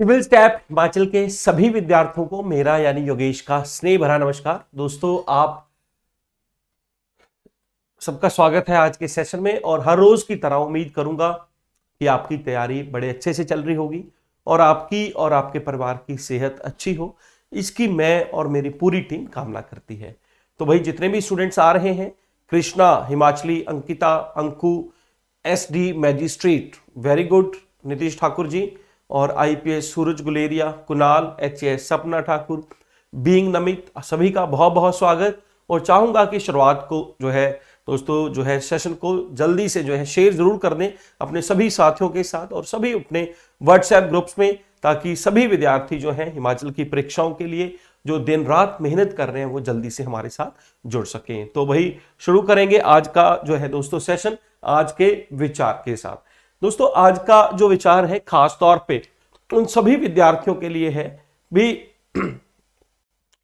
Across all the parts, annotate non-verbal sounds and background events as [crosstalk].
civil step Himachal के सभी विद्यार्थियों को मेरा यानी योगेश का स्नेह भरा नमस्कार दोस्तों आप सबका स्वागत है आज के सेशन में और हर रोज की तरह उम्मीद करूंगा कि आपकी तैयारी बड़े अच्छे से चल रही होगी और आपकी और आपके परिवार की सेहत अच्छी हो इसकी मैं और मेरी पूरी टीम कामना करती है तो भाई जितने भी स्टूडेंट्स आ रहे हैं Krishna Himachali Ankita Anku S magistrate very good Nitish Thakur ji और IPS Suraj Guleria Kunal H S Sapna Thakur being Namit सभी का बहुत बहुत स्वागत और चाहूँगा कि शुरुआत को जो है दोस्तों जो है सेशन को जल्दी से जो है शेयर ज़रूर कर दें अपने सभी साथियों के साथ और सभी अपने व्हाट्सएप ग्रुप्स में ताकि सभी विद्यार्थी जो हैं हिमाचल की परीक्षाओं के लिए जो दिन रात मेहनत कर रहे हैं वो जल्दी से हमारे साथ जुड़ सकें तो वही शुरू करेंगे आज का जो है दोस्तों सेशन आज के विचार के साथ दोस्तों आज का जो विचार है खास तौर पे उन सभी विद्यार्थियों के लिए है भी [clears throat]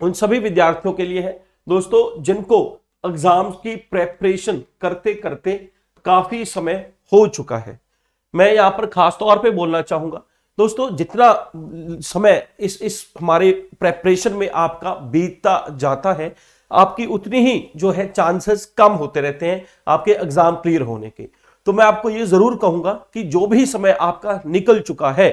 उन सभी विद्यार्थियों के लिए है दोस्तों जिनको एग्जाम की प्रेपरेशन करते करते काफी समय हो चुका है मैं यहाँ पर खास तौर पे बोलना चाहूंगा दोस्तों जितना समय इस इस हमारे प्रेपरेशन में आपका बीतता जाता है आपकी उतनी ही जो है चांसेस कम होते रहते हैं आपके एग्जाम क्लियर होने के तो मैं आपको ये जरूर कहूंगा कि जो भी समय आपका निकल चुका है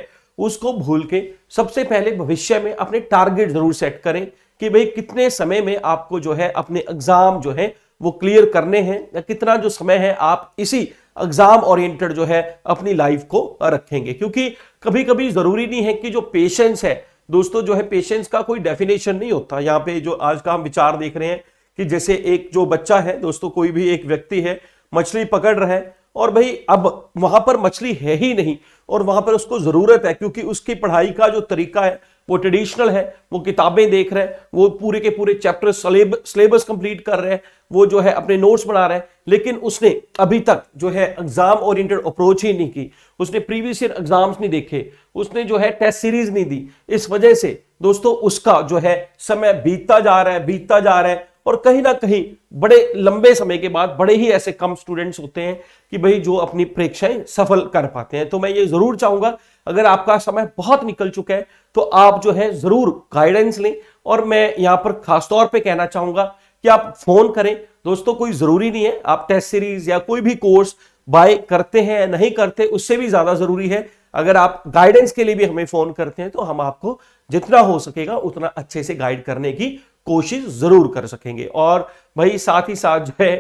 उसको भूल के सबसे पहले भविष्य में अपने टारगेट जरूर सेट करें कि भाई कितने समय में आपको जो है अपने एग्जाम जो है वो क्लियर करने हैं या कितना जो समय है आप इसी एग्जाम ओरिएंटेड जो है अपनी लाइफ को रखेंगे क्योंकि कभी कभी जरूरी नहीं है कि जो पेशेंस है दोस्तों जो है पेशेंस का कोई डेफिनेशन नहीं होता यहाँ पे जो आज का हम विचार देख रहे हैं कि जैसे एक जो बच्चा है दोस्तों कोई भी एक व्यक्ति है मछली पकड़ रहा है और भाई अब वहां पर मछली है ही नहीं और वहां पर उसको जरूरत है क्योंकि उसकी पढ़ाई का जो तरीका है वो ट्रेडिशनल है वो किताबें देख रहे हैं वो पूरे के पूरे चैप्टर सिलेबस कंप्लीट कर रहे हैं वो जो है अपने नोट्स बना रहे हैं लेकिन उसने अभी तक जो है एग्जाम ओरिएंटेड अप्रोच ही नहीं की उसने प्रीवियस ईयर एग्जाम्स नहीं देखे उसने जो है टेस्ट सीरीज नहीं दी इस वजह से दोस्तों उसका जो है समय बीतता जा रहा है बीतता जा रहा है और कहीं ना कहीं बड़े लंबे समय के बाद बड़े ही ऐसे कम स्टूडेंट्स होते हैं कि भाई जो अपनी परीक्षाएं सफल कर पाते हैं तो मैं ये जरूर चाहूंगा अगर आपका समय बहुत निकल चुका है तो आप जो है जरूर गाइडेंस लें और मैं यहाँ पर खासतौर पर कहना चाहूंगा कि आप फोन करें दोस्तों कोई जरूरी नहीं है आप टेस्ट सीरीज या कोई भी कोर्स बाय करते हैं नहीं करते उससे भी ज्यादा जरूरी है अगर आप गाइडेंस के लिए भी हमें फोन करते हैं तो हम आपको जितना हो सकेगा उतना अच्छे से गाइड करने की कोशिश जरूर कर सकेंगे और भाई साथ ही साथ जो है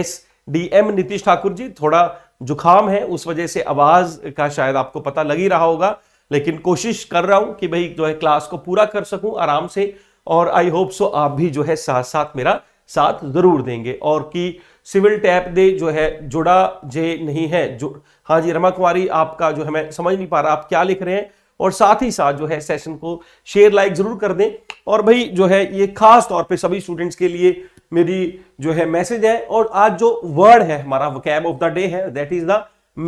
S D M Nitish Thakur ji थोड़ा जुखाम है उस वजह से आवाज का शायद आपको पता लग ही रहा होगा लेकिन कोशिश कर रहा हूं कि भाई जो है क्लास को पूरा कर सकूं आराम से और आई होप सो आप भी जो है साथ साथ मेरा साथ जरूर देंगे और कि सिविल टैप दे जो है जुड़ा जे नहीं है जो हाँ जी रमा कुमारी आपका जो है मैं समझ नहीं पा रहा आप क्या लिख रहे हैं और साथ ही साथ जो है सेशन को शेयर लाइक जरूर कर दें और भाई जो है ये खास तौर पे सभी स्टूडेंट्स के लिए मेरी जो है मैसेज है और आज जो वर्ड है हमारा वकैब ऑफ द डे है दैट इज द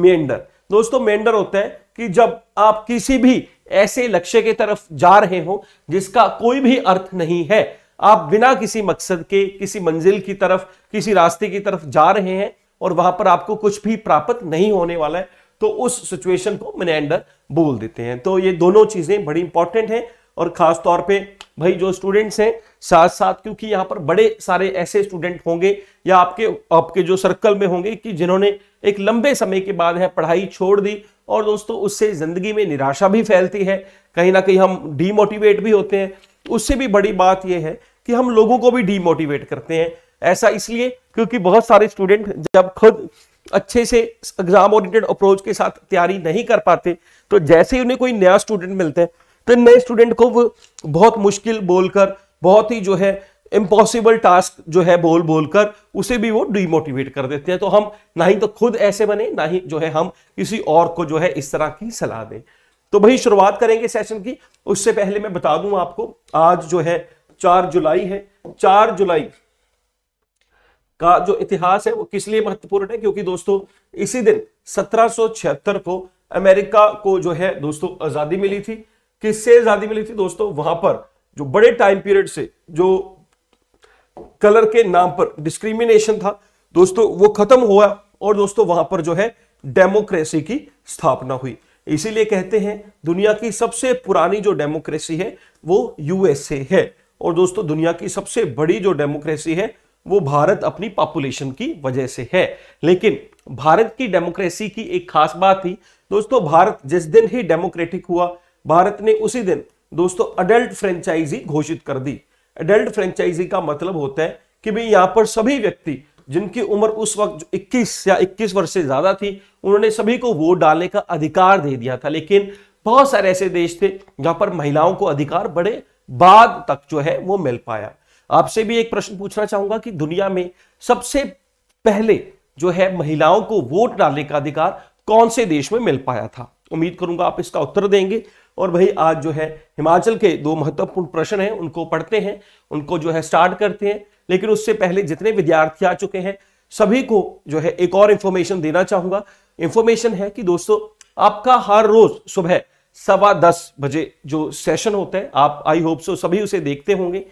मेंडर दोस्तों मेंडर होता है कि जब आप किसी भी ऐसे लक्ष्य के तरफ जा रहे हो जिसका कोई भी अर्थ नहीं है आप बिना किसी मकसद के किसी मंजिल की तरफ किसी रास्ते की तरफ जा रहे हैं और वहां पर आपको कुछ भी प्राप्त नहीं होने वाला है तो उस सिचुएशन को मनेंडर बोल देते हैं तो ये दोनों चीजें बड़ी इंपॉर्टेंट हैं और खास तौर पे भाई जो स्टूडेंट्स हैं साथ साथ क्योंकि यहाँ पर बड़े सारे ऐसे स्टूडेंट होंगे या आपके आपके जो सर्कल में होंगे कि जिन्होंने एक लंबे समय के बाद है पढ़ाई छोड़ दी और दोस्तों उससे ज़िंदगी में निराशा भी फैलती है कहीं ना कहीं हम डीमोटिवेट भी होते हैं उससे भी बड़ी बात यह है कि हम लोगों को भी डीमोटिवेट करते हैं ऐसा इसलिए क्योंकि बहुत सारे स्टूडेंट जब खुद अच्छे से एग्जाम ओरिएंटेड अप्रोच के साथ तैयारी नहीं कर पाते तो जैसे ही उन्हें कोई नया स्टूडेंट मिलता है तो नए स्टूडेंट को वो बहुत मुश्किल बोलकर बहुत ही जो है इम्पॉसिबल टास्क जो है बोल बोलकर उसे भी वो डिमोटिवेट कर देते हैं तो हम ना ही तो खुद ऐसे बने ना ही जो है हम किसी और को जो है इस तरह की सलाह दें तो भाई शुरुआत करेंगे सेशन की उससे पहले मैं बता दूं आपको आज जो है चार जुलाई है चार जुलाई का जो इतिहास है वो किस लिए महत्वपूर्ण है क्योंकि दोस्तों इसी दिन सत्रह को अमेरिका को जो है दोस्तों आजादी मिली थी किससे आजादी मिली थी दोस्तों वहां पर जो बड़े टाइम पीरियड से जो कलर के नाम पर डिस्क्रिमिनेशन था दोस्तों वो खत्म हुआ और दोस्तों वहां पर जो है डेमोक्रेसी की स्थापना हुई इसीलिए कहते हैं दुनिया की सबसे पुरानी जो डेमोक्रेसी है वो यूएसए है और दोस्तों दुनिया की सबसे बड़ी जो डेमोक्रेसी है वो भारत अपनी पॉपुलेशन की वजह से है लेकिन भारत की डेमोक्रेसी की एक खास बात थी दोस्तों भारत जिस दिन ही डेमोक्रेटिक हुआ भारत ने उसी दिन दोस्तों अडल्ट फ्रेंचाइजी घोषित कर दी अडल्ट फ्रेंचाइजी का मतलब होता है कि भाई यहाँ पर सभी व्यक्ति जिनकी उम्र उस वक्त 21 या 21 वर्ष से ज्यादा थी उन्होंने सभी को वोट डालने का अधिकार दे दिया था लेकिन बहुत सारे ऐसे देश थे जहां पर महिलाओं को अधिकार बड़े बाद तक जो है वो मिल पाया आपसे भी एक प्रश्न पूछना चाहूंगा कि दुनिया में सबसे पहले जो है महिलाओं को वोट डालने का अधिकार कौन से देश में मिल पाया था उम्मीद करूंगा आप इसका उत्तर देंगे और भाई आज जो है हिमाचल के दो महत्वपूर्ण प्रश्न हैं उनको पढ़ते हैं उनको जो है स्टार्ट करते हैं लेकिन उससे पहले जितने विद्यार्थी आ चुके हैं सभी को जो है एक और इंफॉर्मेशन देना चाहूंगा इंफॉर्मेशन है कि दोस्तों आपका हर रोज सुबह सवा दस बजे जो सेशन होता है आप आई होप सो सभी उसे देखते होंगे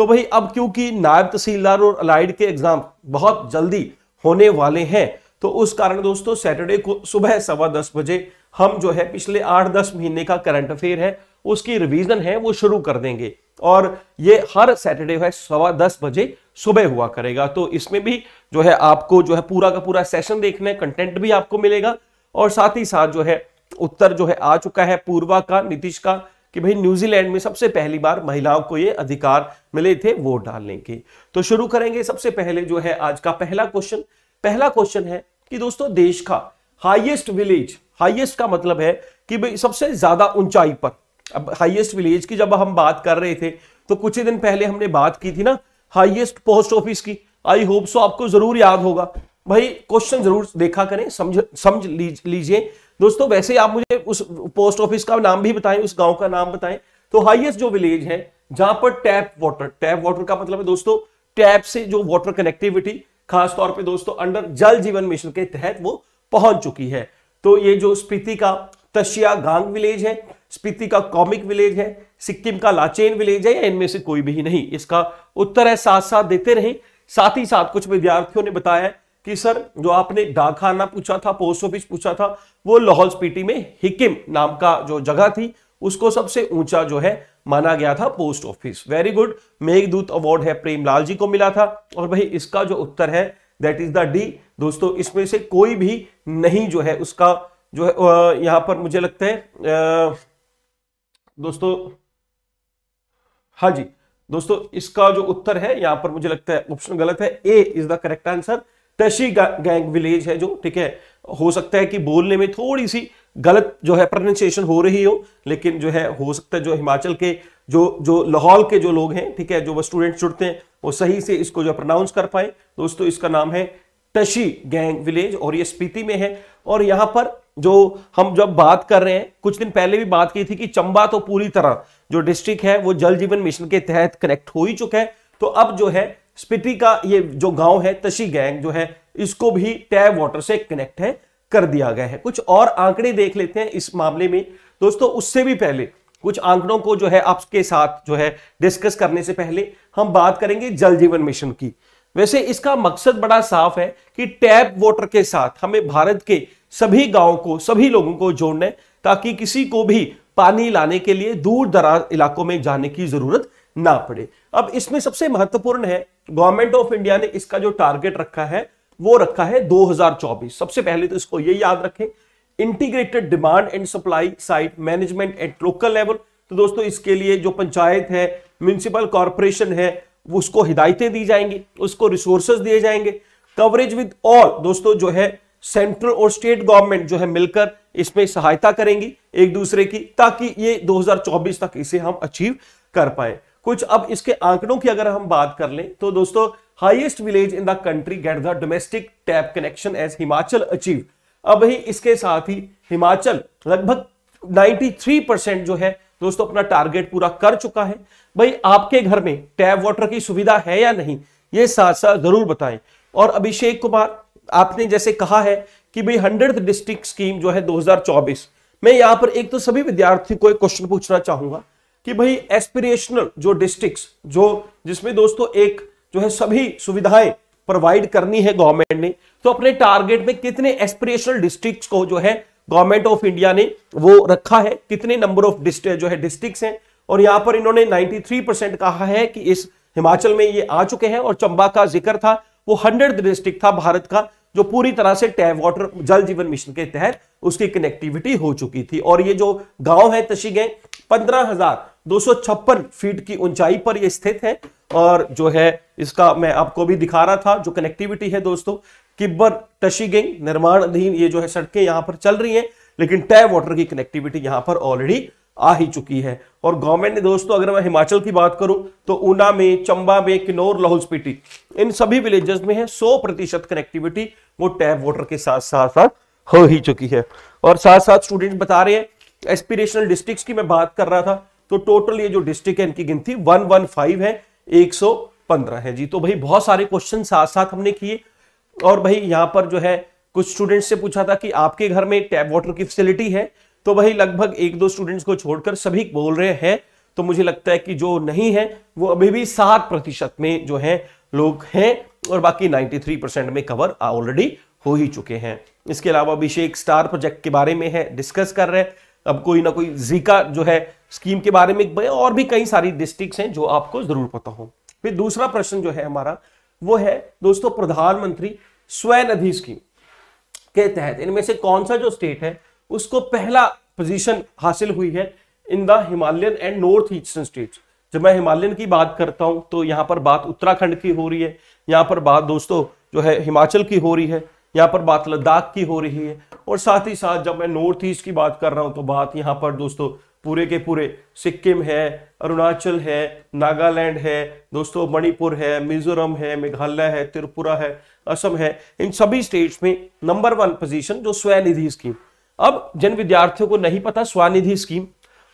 तो भाई अब क्योंकि नायब तहसीलदार और अलाइड के एग्जाम बहुत जल्दी होने वाले हैं तो उस कारण दोस्तों सैटरडे को सुबह सवा दस बजे हम जो है पिछले आठ दस महीने का करंट अफेयर है उसकी रिवीजन है वो शुरू कर देंगे और ये हर सैटरडे है सवा दस बजे सुबह हुआ करेगा तो इसमें भी जो है आपको जो है पूरा का पूरा सेशन देखना है कंटेंट भी आपको मिलेगा और साथ ही साथ जो है उत्तर जो है आ चुका है पूर्वा का नीतीश का कि भाई न्यूजीलैंड में सबसे पहली बार महिलाओं को ये अधिकार मिले थे वोट डालने के तो शुरू करेंगे सबसे पहले जो है आज का पहला क्वेश्चन पहला क्वेश्चन है कि दोस्तों देश का हाईएस्ट विलेज हाईएस्ट का मतलब है कि भाई सबसे ज्यादा ऊंचाई पर अब हाईएस्ट विलेज की जब हम बात कर रहे थे तो कुछ ही दिन पहले हमने बात की थी ना हाईएस्ट पोस्ट ऑफिस की आई होप सो आपको जरूर याद होगा भाई क्वेश्चन जरूर देखा करें समझ समझ लीजिए दोस्तों वैसे आप मुझे उस पोस्ट ऑफिस का नाम भी बताएं उस गांव का नाम बताएं तो हाईएस्ट जो विलेज है जहां पर टैप वाटर टैप वाटर का मतलब है दोस्तों टैप से जो वाटर कनेक्टिविटी खासतौर पर दोस्तों अंडर जल जीवन मिशन के तहत वो पहुंच चुकी है तो ये जो स्पीति का तशिया गांग विलेज है स्पीति का कॉमिक विलेज है सिक्किम का लाचेन विलेज है या इनमें से कोई भी नहीं इसका उत्तर है साथ साथ देते रहे साथ ही साथ कुछ विद्यार्थियों ने बताया कि सर जो आपने डाकखाना पूछा था पोस्ट ऑफिस पूछा था वो लाहौल स्पीति में हिकिम नाम का जो जगह थी उसको सबसे ऊंचा जो है माना गया था post office very good Meghdoot award है प्रेमलाल जी को मिला था और भाई इसका जो उत्तर है दैट इज द डी दोस्तों इसमें से कोई भी नहीं जो है उसका जो है यहां पर मुझे लगता है दोस्तों हाँ जी दोस्तों इसका जो उत्तर है यहां पर मुझे लगता है ऑप्शन गलत है A is the correct answer Tashigang village है जो ठीक है हो सकता है कि बोलने में थोड़ी सी गलत जो है प्रोनाउंसिएशन हो रही हो लेकिन जो है हो सकता है जो हिमाचल के जो जो लाहौल के जो लोग हैं ठीक है जो वो स्टूडेंट जुड़ते हैं वो सही से इसको जो प्रोनाउंस कर पाए दोस्तों इसका नाम है टशी गैंग विलेज और ये स्पीति में है और यहाँ पर जो हम जब बात कर रहे हैं कुछ दिन पहले भी बात की थी कि चंबा तो पूरी तरह जो डिस्ट्रिक्ट है वो जल जीवन मिशन के तहत कनेक्ट हो ही चुका है तो अब जो है स्पिति का ये जो गांव है तशी गैंग जो है इसको भी टैब वाटर से कनेक्ट है कर दिया गया है कुछ और आंकड़े देख लेते हैं इस मामले में दोस्तों उससे भी पहले कुछ आंकड़ों को जो है आपके साथ जो है डिस्कस करने से पहले हम बात करेंगे जल जीवन मिशन की वैसे इसका मकसद बड़ा साफ है कि टैप वाटर के साथ हमें भारत के सभी गांवों को सभी लोगों को जोड़ना है ताकि किसी को भी पानी लाने के लिए दूर दराज इलाकों में जाने की जरूरत ना पड़े अब इसमें सबसे महत्वपूर्ण है गवर्नमेंट ऑफ इंडिया ने इसका जो टारगेट रखा है वो रखा है 2024 सबसे पहले तो इसको ये याद रखें integrated demand and supply side management at local level तो दोस्तों इसके लिए जो पंचायत है म्यूनिसिपल कॉरपोरेशन है उसको हिदायतें दी जाएंगी उसको रिसोर्सेज दिए जाएंगे कवरेज विद ऑल दोस्तों जो है सेंट्रल और स्टेट गवर्नमेंट जो है मिलकर इसमें सहायता करेंगी एक दूसरे की ताकि ये 2024 तक इसे हम अचीव कर पाए कुछ अब इसके आंकड़ों की अगर हम बात कर लें तो दोस्तों highest village in the country get the domestic tap connection as Himachal achieve अब ही इसके साथ ही हिमाचल लगभग 93 परसेंट जो है दोस्तों अपना टारगेट पूरा कर चुका है भाई आपके घर में टैप वाटर की सुविधा है या नहीं ये साथ साथ जरूर बताएं और अभिषेक कुमार आपने जैसे कहा है कि भाई हंड्रेड डिस्ट्रिक्ट स्कीम जो है 2024 मैं यहाँ पर एक तो सभी विद्यार्थियों को एक क्वेश्चन पूछना चाहूंगा कि भाई एस्पिरेशनल जो डिस्ट्रिक्ट जो जिसमें दोस्तों एक जो है सभी सुविधाएं प्रोवाइड करनी है गवर्नमेंट ने तो अपने टारगेट में कितने एस्पिरेशनल डिस्ट्रिक्ट को जो है गवर्नमेंट ऑफ इंडिया ने वो रखा है कितने नंबर ऑफ जो है डिस्ट्रिक्ट हैं और यहां पर इन्होंने 93 परसेंट कहा है कि इस हिमाचल में ये आ चुके हैं और चंबा का जिक्र था वो हंड्रेड डिस्ट्रिक्ट था भारत का जो पूरी तरह से टैप वाटर जल जीवन मिशन के तहत उसकी कनेक्टिविटी हो चुकी थी और ये जो गांव है तशीगे पंद्रह फीट की ऊंचाई पर ये स्थित है और जो है इसका मैं आपको भी दिखा रहा था जो कनेक्टिविटी है दोस्तों किब्बर टशीगेंग निर्माणाधीन ये जो है सड़कें यहां पर चल रही हैं लेकिन टैप वाटर की कनेक्टिविटी यहां पर ऑलरेडी आ ही चुकी है और गवर्नमेंट ने दोस्तों अगर मैं हिमाचल की बात करूं तो ऊना में चंबा में किन्नौर लाहौल स्पीति इन सभी विलेजेस में है 100 प्रतिशत कनेक्टिविटी वो टैप वाटर के साथ साथ साथ हो ही चुकी है और साथ साथ स्टूडेंट बता रहे हैं एस्पिरेशनल डिस्ट्रिक्ट की मैं बात कर रहा था तो टोटल ये जो डिस्ट्रिक्ट है इनकी गिनती वन वन फाइव है एक सौ पंद्रह है जी तो भाई बहुत सारे क्वेश्चन साथ साथ हमने किए और भाई यहाँ पर जो है कुछ स्टूडेंट्स से पूछा था कि आपके घर में टैप वाटर की फैसिलिटी है तो वही लगभग एक दो स्टूडेंट्स को छोड़कर सभी बोल रहे हैं तो मुझे लगता है कि जो नहीं है वो अभी भी सात प्रतिशत में जो है लोग हैं और बाकी 93 परसेंट में कवर ऑलरेडी हो ही चुके हैं इसके अलावा अभिषेक स्टार प्रोजेक्ट के बारे में है डिस्कस कर रहे हैं अब कोई ना कोई जीका जो है स्कीम के बारे में और भी कई सारी डिस्ट्रिक्ट हैं जो आपको जरूर पता हो फिर दूसरा प्रश्न जो है हमारा वो है दोस्तों प्रधानमंत्री स्वयं स्कीम के तहत इनमें से कौन सा जो स्टेट है उसको पहला पोजीशन हासिल हुई है in the Himalayan and north eastern states जब मैं हिमालयन की बात करता हूं तो यहाँ पर बात उत्तराखंड की हो रही है यहाँ पर बात दोस्तों जो है हिमाचल की हो रही है यहाँ पर बात लद्दाख की हो रही है और साथ ही साथ जब मैं नॉर्थ ईस्ट की बात कर रहा हूँ तो बात यहाँ पर दोस्तों पूरे के पूरे सिक्किम है अरुणाचल है नागालैंड है दोस्तों मणिपुर है मिजोरम है मेघालय है त्रिपुरा है असम है इन सभी स्टेट्स में नंबर वन पोजीशन जो निधि स्कीम अब जिन विद्यार्थियों को नहीं पता स्वानिधि स्कीम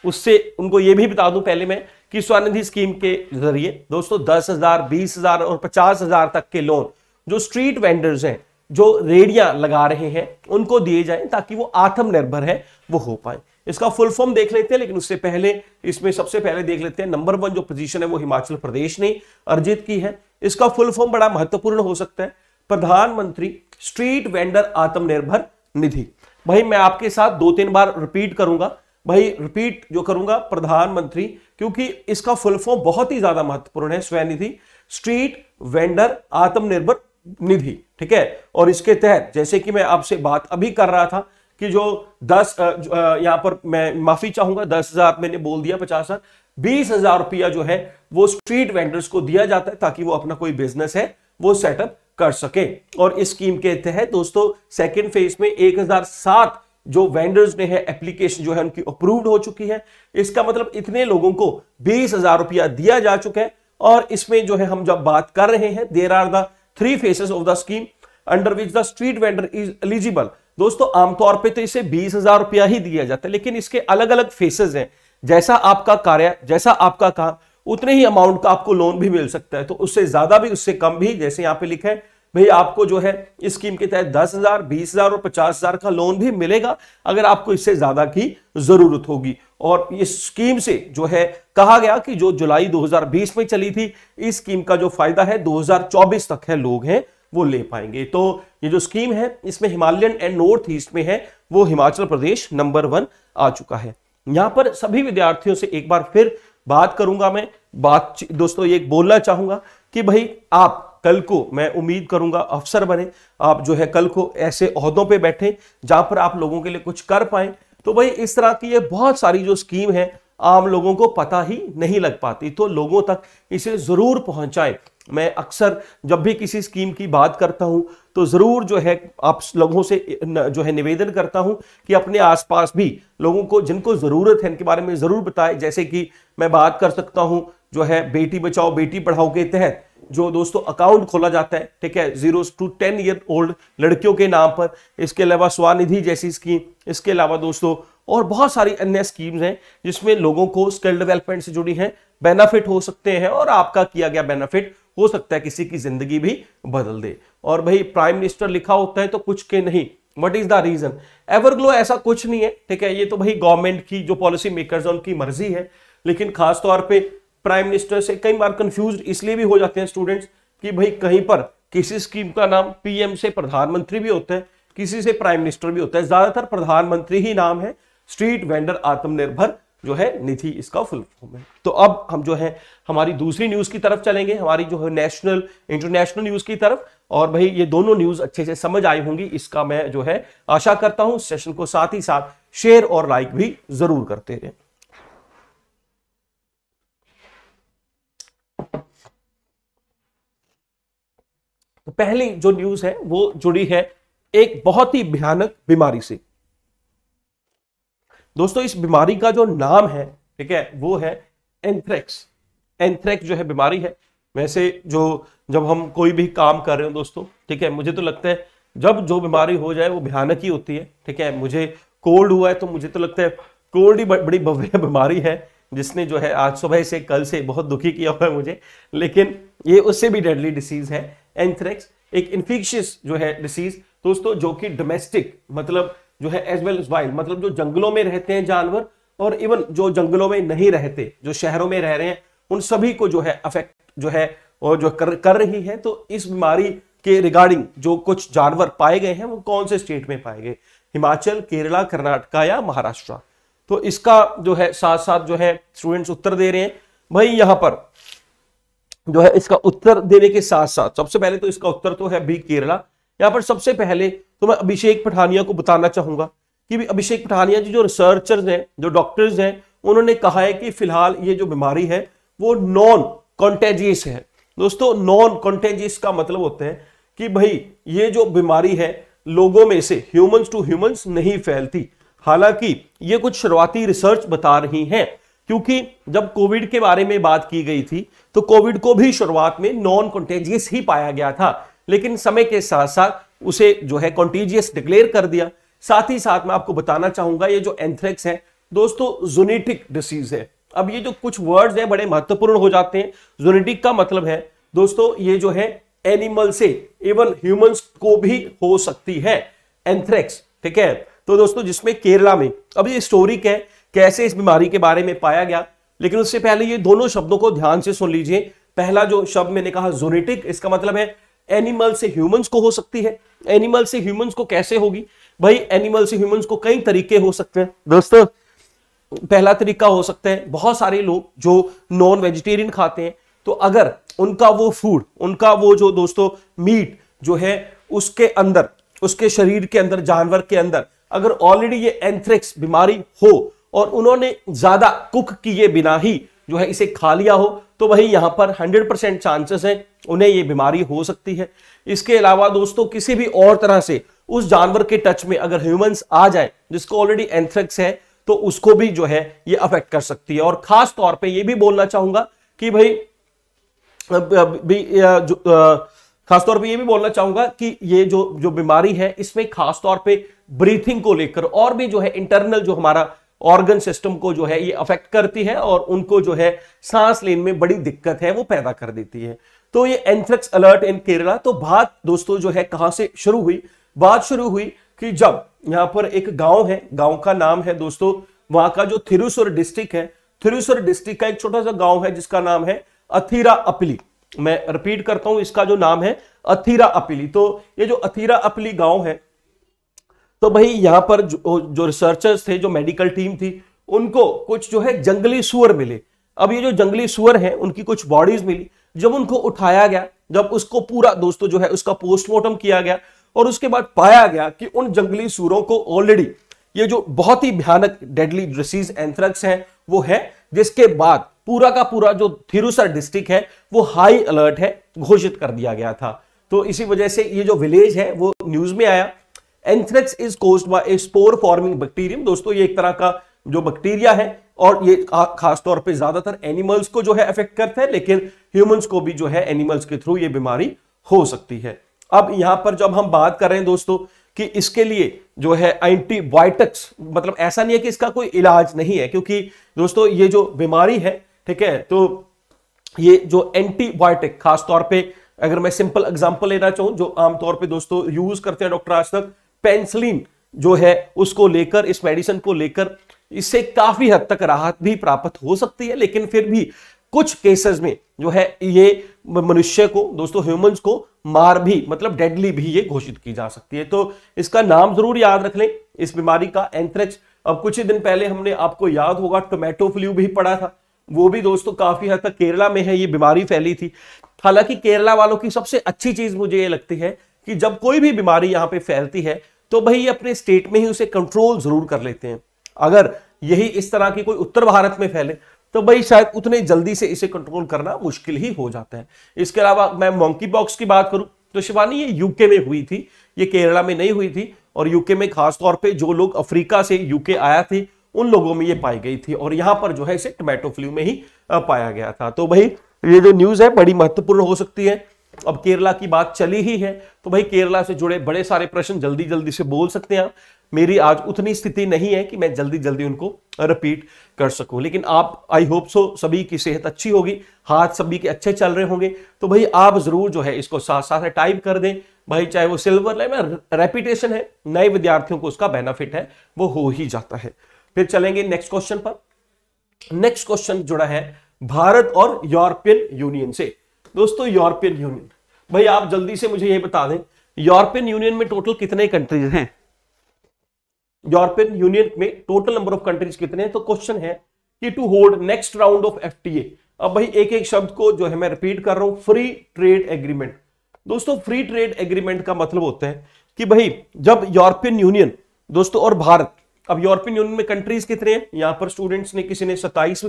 उससे उनको यह भी बता दूं पहले मैं कि स्वानिधि स्कीम के जरिए दोस्तों दस हजार बीस हजार और पचास हजार तक के लोन जो स्ट्रीट वेंडर्स हैं जो रेडियां लगा रहे हैं उनको दिए जाएं ताकि वो आत्मनिर्भर है वो हो पाए इसका फुल फॉर्म देख लेते हैं लेकिन उससे पहले इसमें सबसे पहले देख लेते हैं नंबर वन जो पोजीशन है वो हिमाचल प्रदेश ने अर्जित की है इसका फुल फॉर्म बड़ा महत्वपूर्ण हो सकता है प्रधानमंत्री स्ट्रीट वेंडर आत्मनिर्भर निधि भाई मैं आपके साथ दो तीन बार रिपीट करूंगा भाई रिपीट जो करूंगा प्रधानमंत्री क्योंकि इसका फुल फॉर्म बहुत ही ज्यादा महत्वपूर्ण है स्वनिधि स्ट्रीट वेंडर आत्मनिर्भर निधि ठीक है और इसके तहत जैसे कि मैं आपसे बात अभी कर रहा था कि जो दस यहां पर मैं माफी चाहूंगा दस हजार मैंने बोल दिया पचास हजार बीस हजार रुपया जो है वो स्ट्रीट वेंडर्स को दिया जाता है ताकि वो अपना कोई बिजनेस है वो सेटअप कर सके और इस स्कीम के तहत दोस्तों सेकेंड फेज में एक जो वेंडर्स ने है एप्लीकेशन जो है उनकी अप्रूव्ड हो चुकी है इसका मतलब इतने लोगों को बीस हजार रुपया दिया जा चुका है और इसमें जो है हम जब बात कर रहे हैं there are the three phases of the scheme under which the street vendor is eligible दोस्तों आमतौर पे तो इसे बीस हजार रुपया ही दिया जाता है लेकिन इसके अलग अलग फेसेज हैं जैसा आपका कार्य जैसा आपका काम उतने ही अमाउंट का आपको लोन भी मिल सकता है तो उससे ज्यादा भी उससे कम भी जैसे यहाँ पे लिखा है भाई आपको जो है इस स्कीम के तहत दस हजार बीस हजार और पचास हजार का लोन भी मिलेगा अगर आपको इससे ज्यादा की जरूरत होगी और ये स्कीम से जो है कहा गया कि जो जुलाई 2020 में चली थी इस स्कीम का जो फायदा है 2024 तक है लोग हैं वो ले पाएंगे तो ये जो स्कीम है इसमें हिमालयन एंड नॉर्थ ईस्ट में है वो हिमाचल प्रदेश नंबर वन आ चुका है यहां पर सभी विद्यार्थियों से एक बार फिर बात करूंगा मैं बात दोस्तों ये बोलना चाहूंगा कि भाई आप कल को मैं उम्मीद करूंगा अफसर बने आप जो है कल को ऐसे अहदों पे बैठे जहां पर आप लोगों के लिए कुछ कर पाए तो भाई इस तरह की ये बहुत सारी जो स्कीम है आम लोगों को पता ही नहीं लग पाती तो लोगों तक इसे ज़रूर पहुंचाएं मैं अक्सर जब भी किसी स्कीम की बात करता हूं तो ज़रूर जो है आप लोगों से जो है निवेदन करता हूं कि अपने आसपास भी लोगों को जिनको ज़रूरत है इनके बारे में ज़रूर बताएं जैसे कि मैं बात कर सकता हूं जो है बेटी बचाओ बेटी पढ़ाओ के तहत जो दोस्तों अकाउंट खोला जाता है ठीक है zero to ten year old लड़कियों के नाम पर इसके अलावा स्वानिधि जैसी स्कीम इसके अलावा दोस्तों और बहुत सारी अन्य स्कीम्स हैं जिसमें लोगों को स्किल डेवलपमेंट से जुड़ी हैं बेनिफिट हो सकते हैं और आपका किया गया बेनिफिट हो सकता है किसी की जिंदगी भी बदल दे और भाई प्राइम मिनिस्टर लिखा होता है तो कुछ के नहीं what is the reason everglow ऐसा कुछ नहीं है ठीक है ये तो भाई गवर्नमेंट की जो पॉलिसी मेकर उनकी मर्जी है लेकिन खास तौर पे प्राइम मिनिस्टर से कई बार कंफ्यूज इसलिए भी हो जाते हैं स्टूडेंट्स कि भाई कहीं पर किसी स्कीम का नाम पीएम से प्रधानमंत्री भी होता है किसी से प्राइम मिनिस्टर भी होता है ज्यादातर प्रधानमंत्री ही नाम है स्ट्रीट वेंडर आत्मनिर्भर जो है निधि इसका फुल फॉर्म है तो अब हम जो है हमारी दूसरी न्यूज की तरफ चलेंगे हमारी जो है नेशनल इंटरनेशनल न्यूज की तरफ और भाई ये दोनों न्यूज अच्छे से समझ आई होंगी इसका मैं जो है आशा करता हूं सेशन को साथ ही साथ शेयर और लाइक भी जरूर करते रहे तो पहली जो न्यूज है वो जुड़ी है एक बहुत ही भयानक बीमारी से दोस्तों इस बीमारी का जो नाम है ठीक है वो है एंथ्रेक्स एंथ्रेक्स जो है बीमारी है वैसे जो जब हम कोई भी काम कर रहे हो दोस्तों ठीक है मुझे तो लगता है जब जो बीमारी हो जाए वो भयानक ही होती है ठीक है मुझे कोल्ड हुआ है तो मुझे तो लगता है कोल्ड ही बड़ी भव्य बीमारी है जिसने जो है आज सुबह से कल से बहुत दुखी किया हुआ है मुझे लेकिन ये उससे भी डेडली डिसीज है एंथ्रेक्स एक इन्फेक्शियस जो है डिसीज दोस्तों जो कि डोमेस्टिक मतलब जो है एज वेल एज वाइल्ड मतलब जो जंगलों में रहते हैं जानवर और इवन जो जंगलों में नहीं रहते जो शहरों में रह रहे हैं उन सभी को जो है अफेक्ट जो है और जो कर कर रही है तो इस बीमारी के रिगार्डिंग जो कुछ जानवर पाए गए हैं वो कौन से स्टेट में पाए गए हिमाचल केरला कर्नाटका या महाराष्ट्र तो इसका जो है साथ साथ जो है स्टूडेंट्स उत्तर दे रहे हैं भाई यहां पर जो है इसका उत्तर देने के साथ साथ सबसे पहले तो इसका उत्तर तो है बी केरला यहां पर सबसे पहले तो मैं अभिषेक पठानिया को बताना चाहूंगा कि अभिषेक पठानिया जी जो रिसर्चर्स हैं जो डॉक्टर्स हैं उन्होंने कहा है कि फिलहाल ये जो बीमारी है वो नॉन कॉन्टेजियस है दोस्तों नॉन कॉन्टेजियस का मतलब होता है कि भाई ये जो बीमारी है लोगों में से ह्यूमंस टू ह्यूमंस नहीं फैलती हालांकि ये कुछ शुरुआती रिसर्च बता रही हैं क्योंकि जब कोविड के बारे में बात की गई थी तो कोविड को भी शुरुआत में नॉन कॉन्टेजियस ही पाया गया था लेकिन समय के साथ साथ उसे जो है कॉन्टीजियस डिक्लेयर कर दिया साथ ही साथ मैं आपको बताना चाहूंगा ये जो एंथ्रेक्स है दोस्तों जोनेटिक डिसीज है अब ये जो कुछ वर्ड्स हैं बड़े महत्वपूर्ण हो जाते हैं जोनेटिक का मतलब है दोस्तों ये जो है एनिमल से इवन ह्यूमंस को भी हो सकती है एंथ्रेक्स ठीक है तो दोस्तों जिसमें केरला में अब ये स्टोरी क्या है कैसे इस बीमारी के बारे में पाया गया लेकिन उससे पहले ये दोनों शब्दों को ध्यान से सुन लीजिए पहला जो शब्द मैंने कहा जोनेटिक इसका मतलब है एनिमल से ह्यूमंस को हो सकती है एनिमल से ह्यूमंस को कैसे होगी भाई एनिमल से ह्यूमंस को कई तरीके हो सकते हैं दोस्तों पहला तरीका हो सकता है बहुत सारे लोग जो नॉन वेजिटेरियन खाते हैं तो अगर उनका वो फूड उनका वो जो दोस्तों मीट जो है उसके अंदर उसके शरीर के अंदर जानवर के अंदर अगर ऑलरेडी ये एंथ्रेक्स बीमारी हो और उन्होंने ज्यादा कुक किए बिना ही जो है इसे खा लिया हो तो वही यहां पर 100 परसेंट चांसेस है उन्हें ये बीमारी हो सकती है इसके अलावा दोस्तों किसी भी और तरह से उस जानवर के टच में अगर ह्यूमंस आ जाए जिसको ऑलरेडी एंथ्रेक्स है तो उसको भी जो है ये अफेक्ट कर सकती है और खास तौर पे ये भी बोलना चाहूंगा कि भाई भी खासतौर पे ये भी बोलना चाहूंगा कि ये जो जो बीमारी है इसमें खासतौर पे ब्रीथिंग को लेकर और भी जो है इंटरनल जो हमारा ऑर्गन सिस्टम को जो है ये अफेक्ट करती है और उनको जो है सांस लेने में बड़ी दिक्कत है वो पैदा कर देती है तो ये एंथ्रेक्स अलर्ट इन केरला तो बात दोस्तों जो है कहां से शुरू हुई बात शुरू हुई कि जब यहां पर एक गांव है गांव का नाम है दोस्तों वहां का जो थिरुसुर डिस्ट्रिक्ट है थिरुसुर डिस्ट्रिक्ट का एक छोटा सा गांव है जिसका नाम है अथीरा अपली मैं रिपीट करता हूं इसका जो नाम है अथीरा अपली तो ये जो अथीरा अपली गांव है तो भाई यहां पर जो, जो रिसर्चर्स थे जो मेडिकल टीम थी उनको कुछ जो है जंगली सुअर मिले अब ये जो जंगली सुअर है उनकी कुछ बॉडीज मिली जब उनको उठाया गया जब उसको पूरा दोस्तों जो है उसका पोस्टमार्टम किया गया और उसके बाद पाया गया कि उन जंगली सूरों को ऑलरेडी ये जो बहुत ही भयानक डेडली डिसीज एंथ्रक्स है वो है जिसके बाद पूरा का पूरा जो थिरुसर डिस्ट्रिक्ट है वो हाई अलर्ट है घोषित कर दिया गया था तो इसी वजह से ये जो विलेज है वो न्यूज में आया anthrax is caused by a spore forming bacterium दोस्तों ये एक तरह का जो बैक्टीरिया है और ये खासतौर पे ज्यादातर एनिमल्स को जो है अफेक्ट करते हैं लेकिन ह्यूमंस को भी जो है एनिमल्स के थ्रू ये बीमारी हो सकती है अब यहां पर जब हम बात कर रहे हैं दोस्तों कि इसके लिए जो है एंटीबायोटिक्स मतलब ऐसा नहीं है कि इसका कोई इलाज नहीं है क्योंकि दोस्तों ये जो बीमारी है ठीक है तो ये जो एंटीबायोटिक खासतौर पर अगर मैं सिंपल एग्जाम्पल लेना चाहूं जो आमतौर पर दोस्तों यूज करते हैं डॉक्टर आज तक पेंसिलिन जो है उसको लेकर इस मेडिसिन को लेकर इससे काफी हद तक राहत भी प्राप्त हो सकती है लेकिन फिर भी कुछ केसेस में जो है ये मनुष्य को दोस्तों ह्यूमंस को मार भी मतलब डेडली भी ये घोषित की जा सकती है तो इसका नाम जरूर याद रख लें इस बीमारी का एंथ्रेक्स अब कुछ ही दिन पहले हमने आपको याद होगा टोमेटो फ्लू भी पड़ा था वो भी दोस्तों काफी हद तक केरला में है ये बीमारी फैली थी हालांकि केरला वालों की सबसे अच्छी चीज मुझे ये लगती है कि जब कोई भी बीमारी यहाँ पे फैलती है तो भाई अपने स्टेट में ही उसे कंट्रोल जरूर कर लेते हैं अगर यही इस तरह की कोई उत्तर भारत में फैले तो भाई शायद उतने जल्दी से इसे कंट्रोल करना मुश्किल ही हो जाता है इसके अलावा मैं मॉन्की बॉक्स की बात करूं तो शिवानी ये यूके में हुई थी ये केरला में नहीं हुई थी और यूके में खासतौर पर जो लोग अफ्रीका से यूके आया थे उन लोगों में ये पाई गई थी और यहाँ पर जो है इसे टोमेटो फ्लू में ही पाया गया था तो भाई ये जो न्यूज़ है बड़ी महत्वपूर्ण हो सकती है अब केरला की बात चली ही है तो भाई केरला से जुड़े बड़े सारे प्रश्न जल्दी जल्दी से बोल सकते हैं आप मेरी आज उतनी स्थिति नहीं है कि मैं जल्दी जल्दी उनको रिपीट कर सकूं लेकिन आप आई होप सो सभी की सेहत अच्छी होगी हाथ सभी के अच्छे चल रहे होंगे तो भाई आप जरूर जो है इसको साथ साथ टाइप कर दें भाई चाहे वो सिल्वर लाइन में रेपिटेशन है नए विद्यार्थियों को उसका बेनिफिट है वो हो ही जाता है फिर चलेंगे नेक्स्ट क्वेश्चन पर नेक्स्ट क्वेश्चन जुड़ा है भारत और यूरोपियन यूनियन से दोस्तों यूरोपियन यूनियन भाई आप जल्दी से मुझे ये बता दें यूरोपियन यूनियन में टोटल कितने कंट्रीज हैं यूरोपियन यूनियन में टोटल नंबर ऑफ कंट्रीज कितने हैं तो क्वेश्चन है कि to hold next round of FTA अब भाई एक एक शब्द को जो है मैं रिपीट कर रहा हूं फ्री ट्रेड एग्रीमेंट दोस्तों फ्री ट्रेड एग्रीमेंट का मतलब होता है कि भाई जब यूरोपियन यूनियन दोस्तों और भारत अब यूरोपियन यूनियन में कंट्रीज कितने हैं यहां पर स्टूडेंट्स ने किसी ने सताइस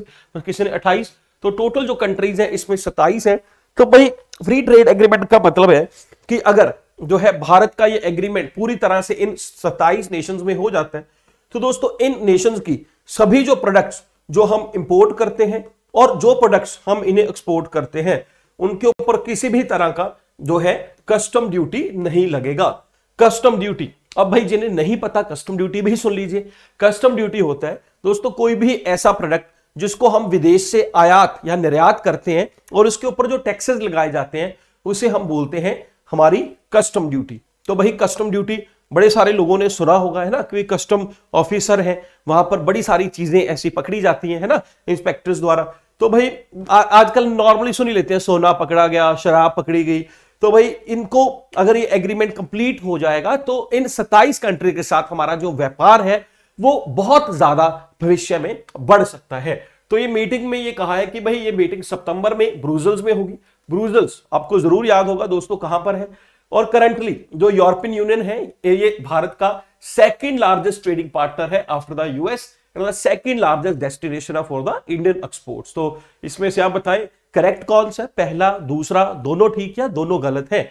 किसी ने अट्ठाईस तो टोटल जो कंट्रीज है इसमें सताइस है तो भाई फ्री ट्रेड एग्रीमेंट का मतलब है कि अगर जो है भारत का ये एग्रीमेंट पूरी तरह से इन 27 नेशंस में हो जाता है तो दोस्तों इन नेशंस की सभी जो प्रोडक्ट्स जो हम इंपोर्ट करते हैं और जो प्रोडक्ट्स हम इन्हें एक्सपोर्ट करते हैं उनके ऊपर किसी भी तरह का जो है कस्टम ड्यूटी नहीं लगेगा कस्टम ड्यूटी अब भाई जिन्हें नहीं पता कस्टम ड्यूटी भी सुन लीजिए कस्टम ड्यूटी होता है दोस्तों कोई भी ऐसा प्रोडक्ट जिसको हम विदेश से आयात या निर्यात करते हैं और उसके ऊपर जो टैक्सेस लगाए जाते हैं उसे हम बोलते हैं हमारी कस्टम ड्यूटी तो भाई कस्टम ड्यूटी बड़े सारे लोगों ने सुना होगा है ना कि कस्टम ऑफिसर हैं वहां पर बड़ी सारी चीजें ऐसी पकड़ी जाती हैं है ना इंस्पेक्टर्स द्वारा तो भाई आ, आजकल नॉर्मली सुनी लेते हैं सोना पकड़ा गया शराब पकड़ी गई तो भाई इनको अगर ये एग्रीमेंट कंप्लीट हो जाएगा तो इन 27 कंट्री के साथ हमारा जो व्यापार है वो बहुत ज्यादा भविष्य में बढ़ सकता है तो ये मीटिंग में ये कहा है कि भाई ये मीटिंग सितंबर में ब्रूजल्स में होगी ब्रूजल्स आपको जरूर याद होगा दोस्तों कहां पर है और करंटली जो यूरोपियन यूनियन है ये भारत का सेकेंड लार्जेस्ट ट्रेडिंग पार्टनर है after the US second largest destination for the Indian exports तो इसमें से आप बताएं करेक्ट कौन सा पहला दूसरा दोनों ठीक या दोनों गलत है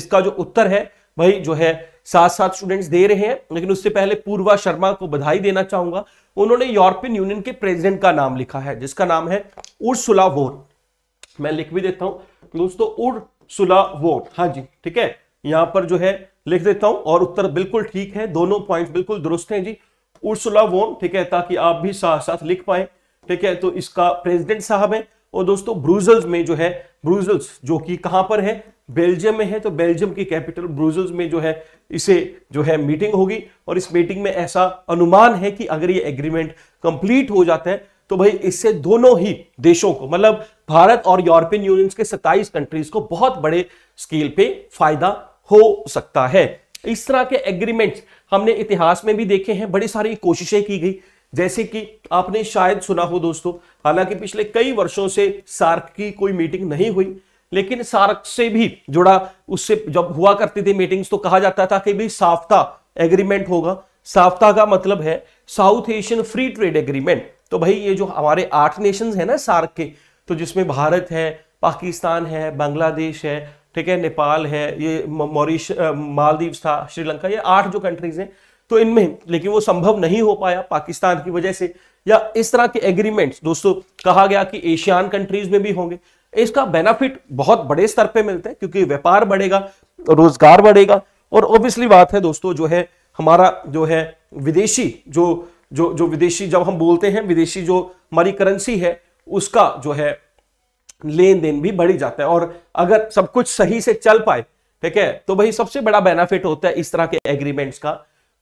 इसका जो उत्तर है भाई जो है सात सात स्टूडेंट्स दे रहे हैं लेकिन उससे पहले पूर्वा शर्मा को बधाई देना चाहूंगा उन्होंने यूरोपियन यूनियन के प्रेसिडेंट का नाम लिखा है जिसका नाम है उर्सुला वोन मैं लिख भी देता हूं दोस्तों सुला वो हाँ जी ठीक है यहां पर जो है लिख देता हूं और उत्तर बिल्कुल ठीक है दोनों पॉइंट बिल्कुल दुरुस्त हैं जी उर्सुला वोन ठीक है ताकि आप भी साथ साथ लिख पाए ठीक है तो इसका प्रेसिडेंट साहब है और दोस्तों ब्रूजल्स में जो है ब्रूजल्स जो कि कहां पर है बेल्जियम में है तो बेल्जियम की कैपिटल ब्रूजल्स में जो है इसे जो है मीटिंग होगी और इस मीटिंग में ऐसा अनुमान है कि अगर ये एग्रीमेंट कंप्लीट हो जाता है तो भाई इससे दोनों ही देशों को मतलब भारत और यूरोपियन यूनियन के 27 कंट्रीज को बहुत बड़े स्केल पे फायदा हो सकता है इस तरह के एग्रीमेंट्स हमने इतिहास में भी देखे हैं बड़ी सारी कोशिशें की गई जैसे कि आपने शायद सुना हो दोस्तों हालांकि पिछले कई वर्षों से सार्क की कोई मीटिंग नहीं हुई लेकिन सार्क से भी जुड़ा उससे जब हुआ करती थी मीटिंग्स तो कहा जाता था कि भाई साफ्ता एग्रीमेंट होगा साफ्ता का मतलब है South Asian free trade agreement तो भाई ये जो हमारे आठ नेशंस है ना सार्क के तो जिसमें भारत है पाकिस्तान है बांग्लादेश है ठीक है नेपाल है ये मॉरिश मालदीव था श्रीलंका ये आठ जो कंट्रीज हैं तो इनमें लेकिन वो संभव नहीं हो पाया पाकिस्तान की वजह से या इस तरह के एग्रीमेंट्स दोस्तों कहा गया कि एशियान कंट्रीज में भी होंगे इसका बेनिफिट बहुत बड़े स्तर पे मिलता है क्योंकि व्यापार बढ़ेगा रोजगार बढ़ेगा और ऑब्वियसली बात है दोस्तों जो है हमारा जो है विदेशी जो जो जो विदेशी जब हम बोलते हैं विदेशी जो हमारी करेंसी है उसका जो है लेन देन भी बढ़ जाता है और अगर सब कुछ सही से चल पाए ठीक है तो भाई सबसे बड़ा बेनिफिट होता है इस तरह के एग्रीमेंट्स का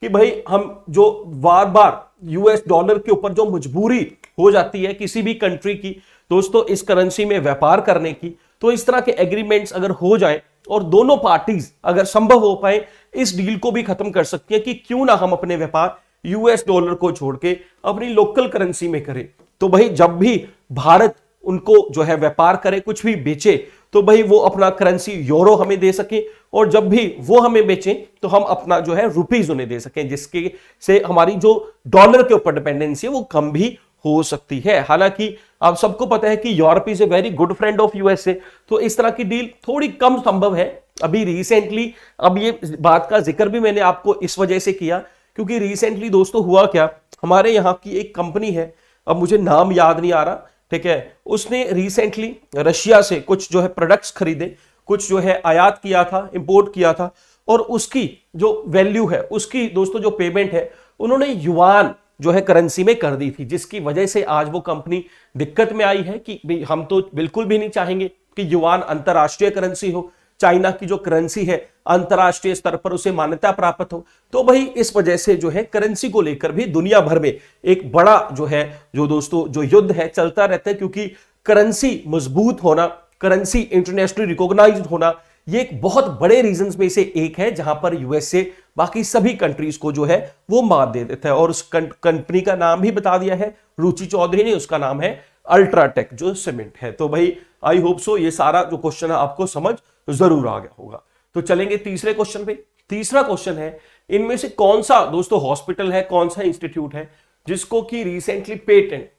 कि भाई हम जो बार बार यूएस डॉलर के ऊपर जो मजबूरी हो जाती है किसी भी कंट्री की दोस्तों इस करेंसी में व्यापार करने की तो इस तरह के एग्रीमेंट्स अगर हो जाए और दोनों पार्टीज अगर संभव हो पाए इस डील को भी खत्म कर सकती है कि क्यों ना हम अपने व्यापार यूएस डॉलर को छोड़ के अपनी लोकल करेंसी में करें तो भाई जब भी भारत उनको जो है व्यापार करे कुछ भी बेचे तो भाई वो अपना करेंसी यूरो हमें दे सके और जब भी वो हमें बेचें तो हम अपना जो है रुपीज उन्हें दे सकें जिसके से हमारी जो डॉलर के ऊपर डिपेंडेंसी है वो कम भी हो सकती है हालांकि आप सबको पता है कि Europe is a very good friend of USA तो इस तरह की डील थोड़ी कम संभव है अभी रिसेंटली अब ये बात का जिक्र भी मैंने आपको इस वजह से किया क्योंकि रिसेंटली दोस्तों हुआ क्या हमारे यहाँ की एक कंपनी है अब मुझे नाम याद नहीं आ रहा ठीक है उसने रिसेंटली रशिया से कुछ जो है प्रोडक्ट्स खरीदे कुछ जो है आयात किया था इंपोर्ट किया था और उसकी जो वैल्यू है उसकी दोस्तों जो पेमेंट है उन्होंने युवान जो है करेंसी में कर दी थी जिसकी वजह से आज वो कंपनी दिक्कत में आई है कि हम तो बिल्कुल भी नहीं चाहेंगे कि युवान अंतर्राष्ट्रीय करेंसी हो चाइना की जो करेंसी है अंतरराष्ट्रीय स्तर पर उसे मान्यता प्राप्त हो तो भाई इस वजह से जो है करेंसी को लेकर भी दुनिया भर में एक बड़ा जो है जो दोस्तों जो युद्ध है चलता रहता है क्योंकि करेंसी मजबूत होना करेंसी इंटरनेशनली रिकॉग्नाइज होना ये एक बहुत बड़े रीजन में से एक है जहां पर यूएसए बाकी सभी कंट्रीज को जो है वो मार दे देता है और उस कंपनी का नाम भी बता दिया है रुचि चौधरी ने उसका नाम है अल्ट्राटेक जो सीमेंट है तो भाई आई होप सो ये सारा जो क्वेश्चन है आपको समझ तो जरूर आ गया होगा तो चलेंगे तीसरे क्वेश्चन पे तीसरा क्वेश्चन है इनमें से कौन सा दोस्तों हॉस्पिटल है कौन सा इंस्टीट्यूट है जिसको कि रिसेंटली पेटेंट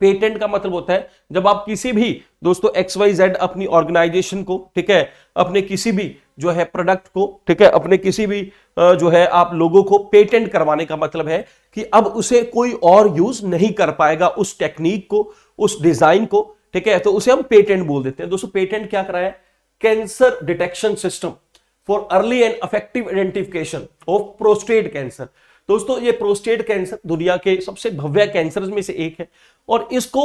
पेटेंट का मतलब होता है जब आप किसी भी दोस्तों एक्स वाई जेड अपनी ऑर्गेनाइजेशन को ठीक है अपने किसी भी जो है प्रोडक्ट को ठीक है अपने किसी भी जो है आप लोगों को पेटेंट करवाने का मतलब है कि अब उसे कोई और यूज नहीं कर पाएगा उस टेक्निक को उस डिजाइन को ठीक है तो उसे हम पेटेंट बोल देते हैं दोस्तों पेटेंट क्या कराया cancer detection system for early and effective identification of prostate cancer दोस्तों ये प्रोस्टेट कैंसर दुनिया के सबसे भव्य कैंसर में से एक है और इसको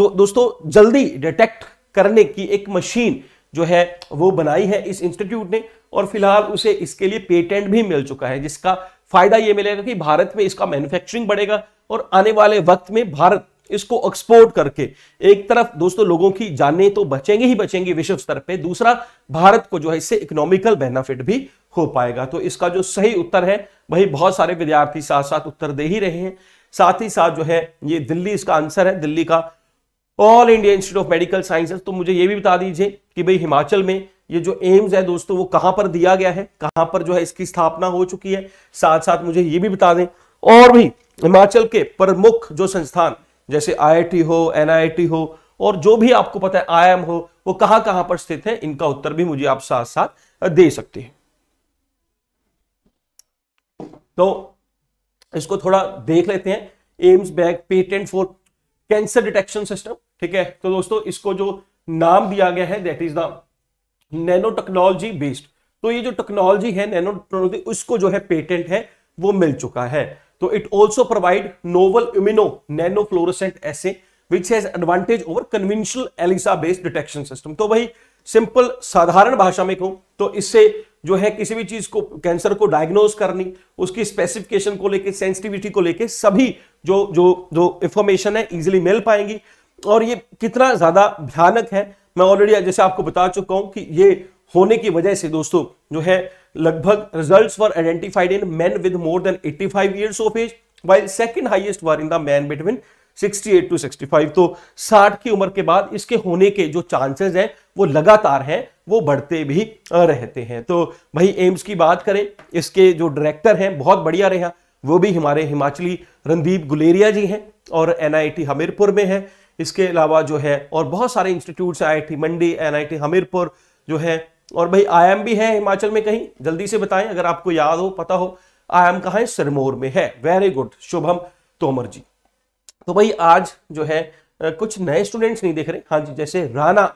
जो दोस्तों जल्दी डिटेक्ट करने की एक मशीन जो है वो बनाई है इस इंस्टीट्यूट ने और फिलहाल उसे इसके लिए पेटेंट भी मिल चुका है जिसका फायदा ये मिलेगा कि भारत में इसका मैन्युफैक्चरिंग बढ़ेगा और आने वाले वक्त में भारत इसको एक्सपोर्ट करके एक तरफ दोस्तों लोगों की जाने तो बचेंगे ही बचेंगे विश्व स्तर पे दूसरा भारत को जो है इससे इकोनॉमिकल बेनिफिट भी हो पाएगा तो इसका जो सही उत्तर है वही बहुत सारे विद्यार्थी साथ साथ उत्तर दे ही रहे हैं साथ ही साथ जो है ये दिल्ली इसका आंसर है दिल्ली का all India institute of medical sciences तो मुझे ये भी बता दीजिए कि भाई हिमाचल में ये जो एम्स है दोस्तों वो कहां पर दिया गया है कहां पर जो है इसकी स्थापना हो चुकी है साथ साथ मुझे ये भी बता दें और भी हिमाचल के प्रमुख जो संस्थान जैसे आईआईटी हो एनआईटी हो और जो भी आपको पता है आईएम हो वो कहां कहां पर स्थित है इनका उत्तर भी मुझे आप साथ साथ दे सकते हैं तो इसको थोड़ा देख लेते हैं AIIMS bag patent for cancer detection system ठीक है तो दोस्तों इसको जो नाम दिया गया है that is the nano technology based तो ये जो टेक्नोलॉजी है नैनो टेक्नोलॉजी उसको जो है पेटेंट है वो मिल चुका है तो it also provide novel immuno nano fluorescent assay which has advantage over conventional ELISA based detection system तो भाई सिंपल साधारण भाषा में कहूं तो इससे जो है किसी भी चीज को कैंसर को डायग्नोज करनी उसकी स्पेसिफिकेशन को लेके सेंसिटिविटी को लेके सभी जो जो जो इंफॉर्मेशन है इजीली मिल पाएंगी और ये कितना ज्यादा भयानक है मैं ऑलरेडी जैसे आपको बता चुका हूं कि ये होने की वजह से दोस्तों जो है लगभग results were identified in men with more than 85 years of age while second highest were in the man between 68 to 65 तो 60 की उम्र के बाद इसके होने के जो चांसेस हैं वो लगातार हैं वो बढ़ते भी रहते हैं तो वही एम्स की बात करें इसके जो डायरेक्टर हैं बहुत बढ़िया रहा वो भी हमारे हिमाचली रणदीप गुलेरिया जी हैं और एनआईटी हमीरपुर में है इसके अलावा जो है और बहुत सारे institutes I I T Mandi एन हमीरपुर जो है और भाई आयाम भी है हिमाचल में कहीं जल्दी से बताएं अगर आपको याद हो पता हो आयाम कहाँ है सिरमौर में है वेरी गुड शुभम तोमर जी तो भाई आज जो है कुछ नए स्टूडेंट्स नहीं देख रहे हाँ जी जैसे राणा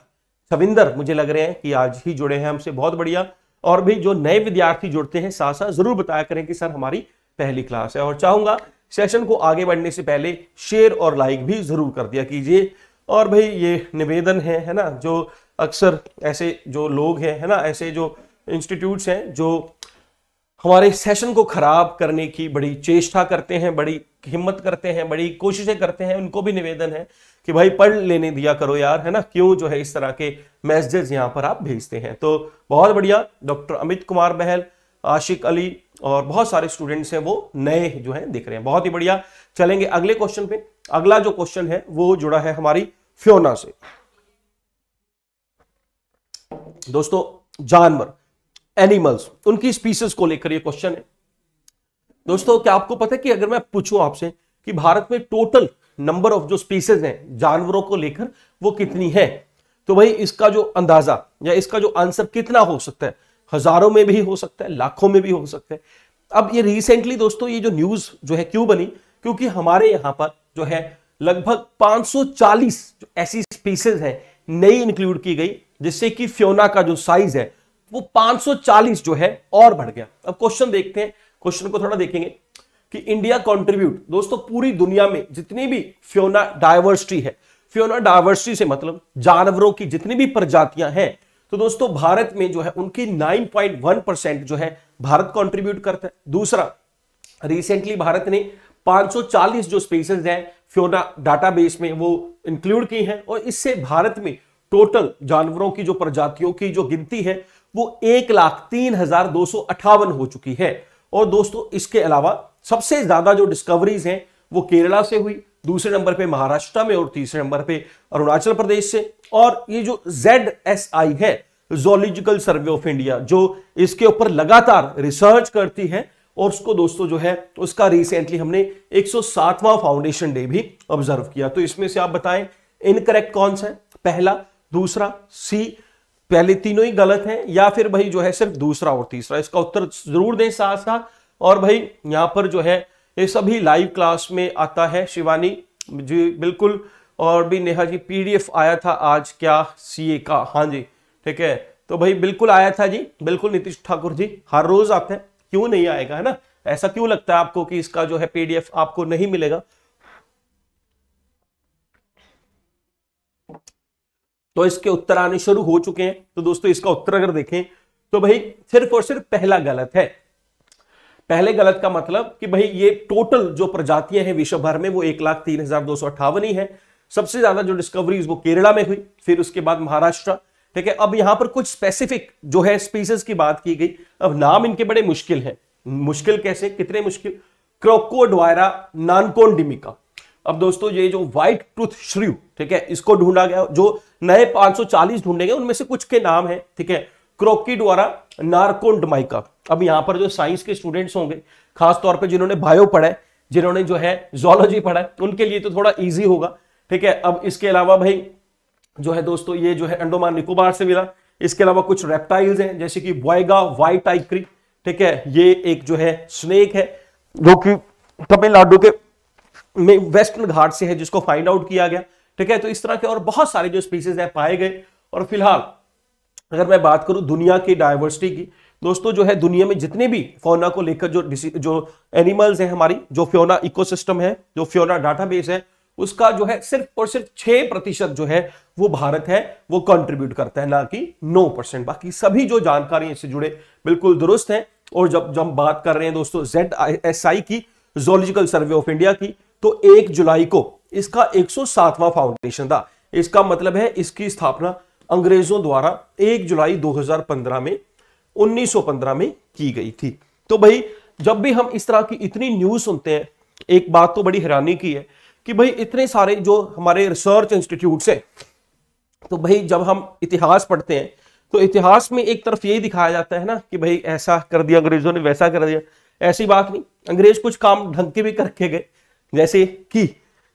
छविंदर मुझे लग रहे हैं कि आज ही जुड़े हैं हमसे बहुत बढ़िया और भी जो नए विद्यार्थी जुड़ते हैं साथ साथ जरूर बताया करें कि सर हमारी पहली क्लास है और चाहूंगा सेशन को आगे बढ़ने से पहले शेयर और लाइक भी जरूर कर दिया कीजिए और भाई ये निवेदन है है ना जो अक्सर ऐसे जो लोग हैं है ना ऐसे जो इंस्टीट्यूट्स हैं जो हमारे सेशन को खराब करने की बड़ी चेष्टा करते हैं बड़ी हिम्मत करते हैं बड़ी कोशिशें करते हैं उनको भी निवेदन है कि भाई पढ़ लेने दिया करो यार है ना क्यों जो है इस तरह के मैसेजेस यहाँ पर आप भेजते हैं तो बहुत बढ़िया डॉक्टर अमित कुमार बहल आशिक अली और बहुत सारे स्टूडेंट्स हैं वो नए जो है दिख रहे हैं बहुत ही बढ़िया चलेंगे अगले क्वेश्चन पे अगला जो क्वेश्चन है वो जुड़ा है हमारी फ्योना से दोस्तों जानवर एनिमल्स उनकी स्पीसीज को लेकर ये क्वेश्चन है दोस्तों क्या आपको पता है कि अगर मैं पूछूं आपसे कि भारत में टोटल नंबर ऑफ जो स्पीसीज हैं जानवरों को लेकर वो कितनी है तो भाई इसका जो अंदाजा या इसका जो आंसर कितना हो सकता है हजारों में भी हो सकता है लाखों में भी हो सकता है अब ये रिसेंटली दोस्तों ये जो न्यूज जो है क्यों बनी क्योंकि हमारे यहां पर जो है लगभग 540 जो ऐसी स्पीसीज हैं नई इंक्लूड की गई जिससे कि फ्योना का जो साइज है वो 540 जो है और बढ़ गया अब क्वेश्चन देखते हैं क्वेश्चन को थोड़ा देखेंगे कि इंडिया कंट्रीब्यूट दोस्तों पूरी दुनिया में जितनी भी फ्योना डायवर्सिटी है फ्योना डायवर्सिटी से मतलब जानवरों की जितनी भी प्रजातियां हैं तो दोस्तों भारत में जो है उनकी 9.1 परसेंट जो है भारत कंट्रीब्यूट करता है दूसरा रिसेंटली भारत ने 540 जो स्पेसिस हैं फ्योना डाटाबेस में वो इंक्लूड की हैं और इससे भारत में टोटल जानवरों की जो प्रजातियों की जो गिनती है वो एक लाख तीन हजार दो सौ अठावन हो चुकी है और दोस्तों इसके अलावा सबसे ज्यादा जो डिस्कवरीज हैं वो केरला से हुई दूसरे नंबर पे महाराष्ट्र में और तीसरे नंबर पे अरुणाचल प्रदेश से और ये जो जेड एस आई है जोलॉजिकल सर्वे ऑफ इंडिया जो इसके ऊपर लगातार रिसर्च करती है और उसको दोस्तों जो है उसका रिसेंटली हमने 107वां फाउंडेशन डे भी ऑब्जर्व किया तो इसमें से आप बताएं इनकरेक्ट कौन सा है पहला दूसरा सी पहले तीनों ही गलत हैं या फिर भाई जो है सिर्फ दूसरा और तीसरा इसका उत्तर जरूर दें साथ साथ और भाई यहाँ पर जो है ये सभी लाइव क्लास में आता है शिवानी जी बिल्कुल और भी नेहा जी पीडीएफ आया था आज क्या सीए का हाँ जी ठीक है तो भाई बिल्कुल आया था जी बिल्कुल नीतीश ठाकुर जी हर रोज आते हैं क्यों नहीं आएगा है ना ऐसा क्यों लगता है आपको कि इसका जो है पीडीएफ आपको नहीं मिलेगा तो इसके उत्तर आने शुरू हो चुके हैं तो दोस्तों इसका उत्तर अगर देखें तो भाई सिर्फ और सिर्फ पहला गलत है पहले गलत का मतलब कि भाई ये टोटल जो प्रजातियां हैं विश्व भर में वो एक लाख तीन हजार दो सौ अठावन ही है सबसे ज्यादा जो डिस्कवरी वो केरला में हुई फिर उसके बाद महाराष्ट्र ठीक है अब यहां पर कुछ स्पेसिफिक जो है स्पीसीज की बात की गई अब नाम इनके बड़े मुश्किल है मुश्किल कैसे कितने मुश्किल क्रोकोडवायरा नानकोन डिमिका अब दोस्तों ये जो व्हाइट टूथ श्रीव ठीक है इसको ढूंढा गया जो नए 540 ढूंढे गए उनमें से कुछ के नाम है ठीक है क्रोकी द्वारा नारकोड माइका अब यहां पर जो साइंस के स्टूडेंट्स होंगे खासतौर पर जिन्होंने बायो पढ़ा है जिन्होंने जो है जोलॉजी पढ़ा है उनके लिए तो थोड़ा ईजी होगा ठीक है अब इसके अलावा भाई जो है दोस्तों ये जो है अंडोमान निकोबार से मिला इसके अलावा कुछ रेप्टाइल्स हैं जैसे कि बॉयगा वाइट आइक्री ठीक है ये एक जो है स्नेक है जो कि तमिलनाडु के में वेस्टर्न घाट से है जिसको फाइंड आउट किया गया ठीक है तो इस तरह के और बहुत सारे जो स्पीसीज है पाए गए और फिलहाल अगर मैं बात करूं दुनिया की डायवर्सिटी की दोस्तों जो है दुनिया में जितने भी फोना को लेकर जो जो एनिमल्स हैं हमारी जो फ्योना इकोसिस्टम है जो फ्योना डाटाबेस है उसका जो है सिर्फ और सिर्फ छह प्रतिशत जो है वो भारत है वो कंट्रीब्यूट करता है ना कि नौ परसेंट बाकी सभी जो जानकारी इससे जुड़े बिल्कुल दुरुस्त हैं और जब जब हम बात कर रहे हैं दोस्तों जेड एस आई की जोलॉजिकल सर्वे ऑफ इंडिया की तो एक जुलाई को इसका एक सातवां फाउंडेशन था इसका मतलब है इसकी स्थापना अंग्रेजों द्वारा 1 जुलाई 2015 में 1915 में की गई थी तो भाई जब भी हम इस तरह की इतनी न्यूज सुनते हैं एक बात तो बड़ी हैरानी की है कि भाई इतने सारे जो हमारे रिसर्च इंस्टीट्यूट हैं तो भाई जब हम इतिहास पढ़ते हैं तो इतिहास में एक तरफ यही दिखाया जाता है ना कि भाई ऐसा कर दिया अंग्रेजों ने वैसा कर दिया ऐसी बात नहीं अंग्रेज कुछ काम ढंग के भी करके गए जैसे कि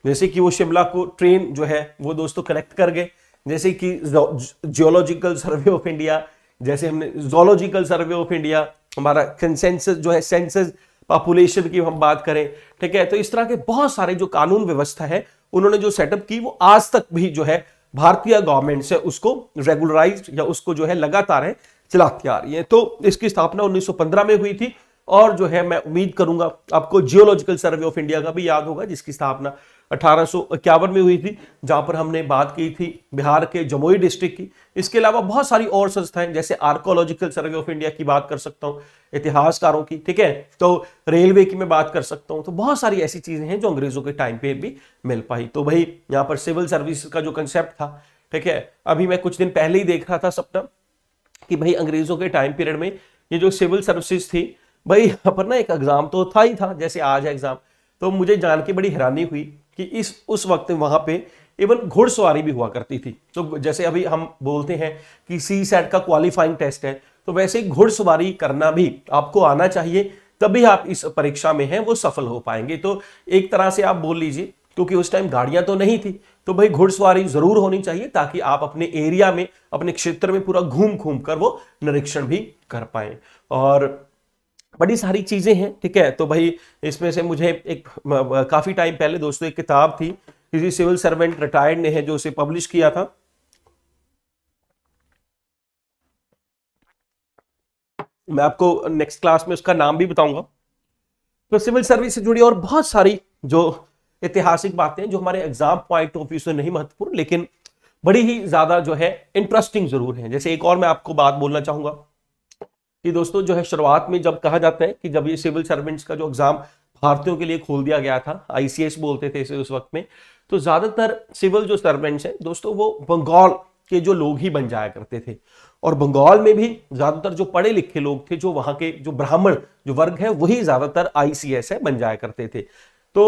जैसे कि वो शिमला को ट्रेन जो है वो दोस्तों तो कनेक्ट कर गए जैसे कि जियोलॉजिकल सर्वे ऑफ इंडिया जैसे हमने जोलॉजिकल सर्वे ऑफ इंडिया हमारा कंसेंसस जो है सेंसस पॉपुलेशन की हम बात करें ठीक है तो इस तरह के बहुत सारे जो कानून व्यवस्था है उन्होंने जो सेटअप की वो आज तक भी जो है भारतीय गवर्नमेंट से उसको रेगुलराइज या उसको जो है लगातार है चलाती आ रही है तो इसकी स्थापना 1915 में हुई थी और जो है मैं उम्मीद करूंगा आपको जियोलॉजिकल सर्वे ऑफ इंडिया का भी याद होगा जिसकी स्थापना अठारह में हुई थी जहां पर हमने बात की थी बिहार के जमुई डिस्ट्रिक्ट की इसके अलावा बहुत सारी और संस्थाएं जैसे आर्कोलॉजिकल सर्वे ऑफ इंडिया की बात कर सकता हूं इतिहासकारों की ठीक है तो रेलवे की मैं बात कर सकता हूं तो बहुत सारी ऐसी चीजें हैं जो अंग्रेजों के टाइम पे भी मिल पाई तो भाई यहाँ पर सिविल सर्विस का जो कंसेप्ट था ठीक है अभी मैं कुछ दिन पहले ही देख रहा था सपना कि भाई अंग्रेजों के टाइम पीरियड में ये जो सिविल सर्विसेज थी भाई यहाँ पर ना एक एग्ज़ाम तो था ही था जैसे आज है एग्ज़ाम तो मुझे जान के बड़ी हैरानी हुई कि इस उस वक्त वहाँ पे इवन घुड़सवारी भी हुआ करती थी तो जैसे अभी हम बोलते हैं कि सी सेट का क्वालिफाइंग टेस्ट है तो वैसे घुड़सवारी करना भी आपको आना चाहिए तभी आप इस परीक्षा में हैं वो सफल हो पाएंगे तो एक तरह से आप बोल लीजिए क्योंकि उस टाइम गाड़ियां तो नहीं थी तो भाई घुड़सवारी जरूर होनी चाहिए ताकि आप अपने एरिया में अपने क्षेत्र में पूरा घूम घूम कर वो निरीक्षण भी कर पाए और बड़ी सारी चीज़ें हैं ठीक है तो भाई इसमें से मुझे एक काफ़ी टाइम पहले दोस्तों एक किताब थी किसी सिविल सर्वेंट रिटायर्ड ने है जो उसे पब्लिश किया था मैं आपको नेक्स्ट क्लास में उसका नाम भी बताऊंगा तो सिविल सर्विस से जुड़ी और बहुत सारी जो ऐतिहासिक बातें जो हमारे एग्जाम पॉइंट ऑफ व्यू से नहीं महत्वपूर्ण लेकिन बड़ी ही ज्यादा जो है इंटरेस्टिंग जरूर है जैसे एक और मैं आपको बात बोलना चाहूंगा कि दोस्तों जो है शुरुआत में जब कहा जाता है कि जब ये सिविल सर्वेंट्स का जो एग्ज़ाम भारतीयों के लिए खोल दिया गया था आईसीएस बोलते थे इसे उस वक्त में तो ज़्यादातर सिविल जो सर्वेंट्स हैं दोस्तों वो बंगाल के जो लोग ही बन जाया करते थे और बंगाल में भी ज़्यादातर जो पढ़े लिखे लोग थे जो वहां के जो ब्राह्मण जो वर्ग है वही ज़्यादातर आईसीएस है बन जाया करते थे तो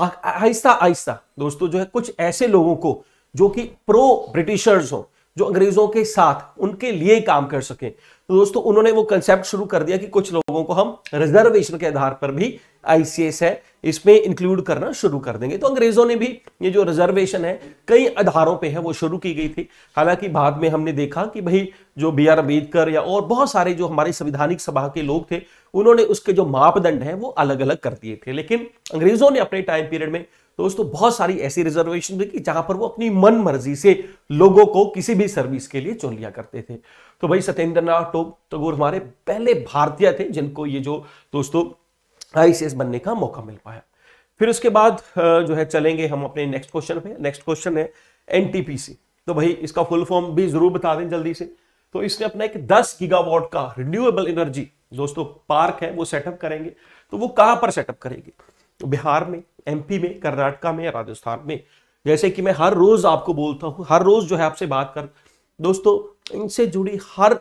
आहिस्ता आहिस्ता दोस्तों जो है कुछ ऐसे लोगों को जो कि प्रो ब्रिटिशर्स हों जो अंग्रेजों के साथ उनके लिए ही काम कर सकें तो दोस्तों उन्होंने वो कंसेप्ट शुरू कर दिया कि कुछ लोगों को हम रिजर्वेशन के आधार पर भी आईसीएस है इसमें इंक्लूड करना शुरू कर देंगे तो अंग्रेजों ने भी ये जो रिजर्वेशन है कई आधारों पे है वो शुरू की गई थी हालांकि बाद में हमने देखा कि भाई जो बी आर अम्बेडकर या और बहुत सारे जो हमारे संविधानिक सभा के लोग थे उन्होंने उसके जो मापदंड है वो अलग अलग कर दिए थे लेकिन अंग्रेजों ने अपने टाइम पीरियड में तो दोस्तों बहुत सारी ऐसी रिजर्वेशन थी कि जहां पर वो अपनी मन मर्जी से लोगों को किसी भी सर्विस के लिए चुन लिया करते थे तो भाई सत्येंद्र नाथ टैगोर हमारे पहले भारतीय थे जिनको ये जो दोस्तों आईसीएस बनने का मौका मिल पाया फिर उसके बाद जो है चलेंगे हम अपने नेक्स्ट क्वेश्चन पे नेक्स्ट क्वेश्चन है एनटीपीसी तो भाई इसका फुल फॉर्म भी जरूर बता दें जल्दी से तो इसने अपना एक 10 गीगावाट का रिन्यूएबल एनर्जी दोस्तों पार्क है वो सेटअप करेंगे तो वो कहां पर सेटअप करेंगे तो बिहार में एमपी में कर्नाटका में राजस्थान में जैसे कि मैं हर रोज आपको बोलता हूँ हर रोज जो है आपसे बात कर दोस्तों इनसे जुड़ी हर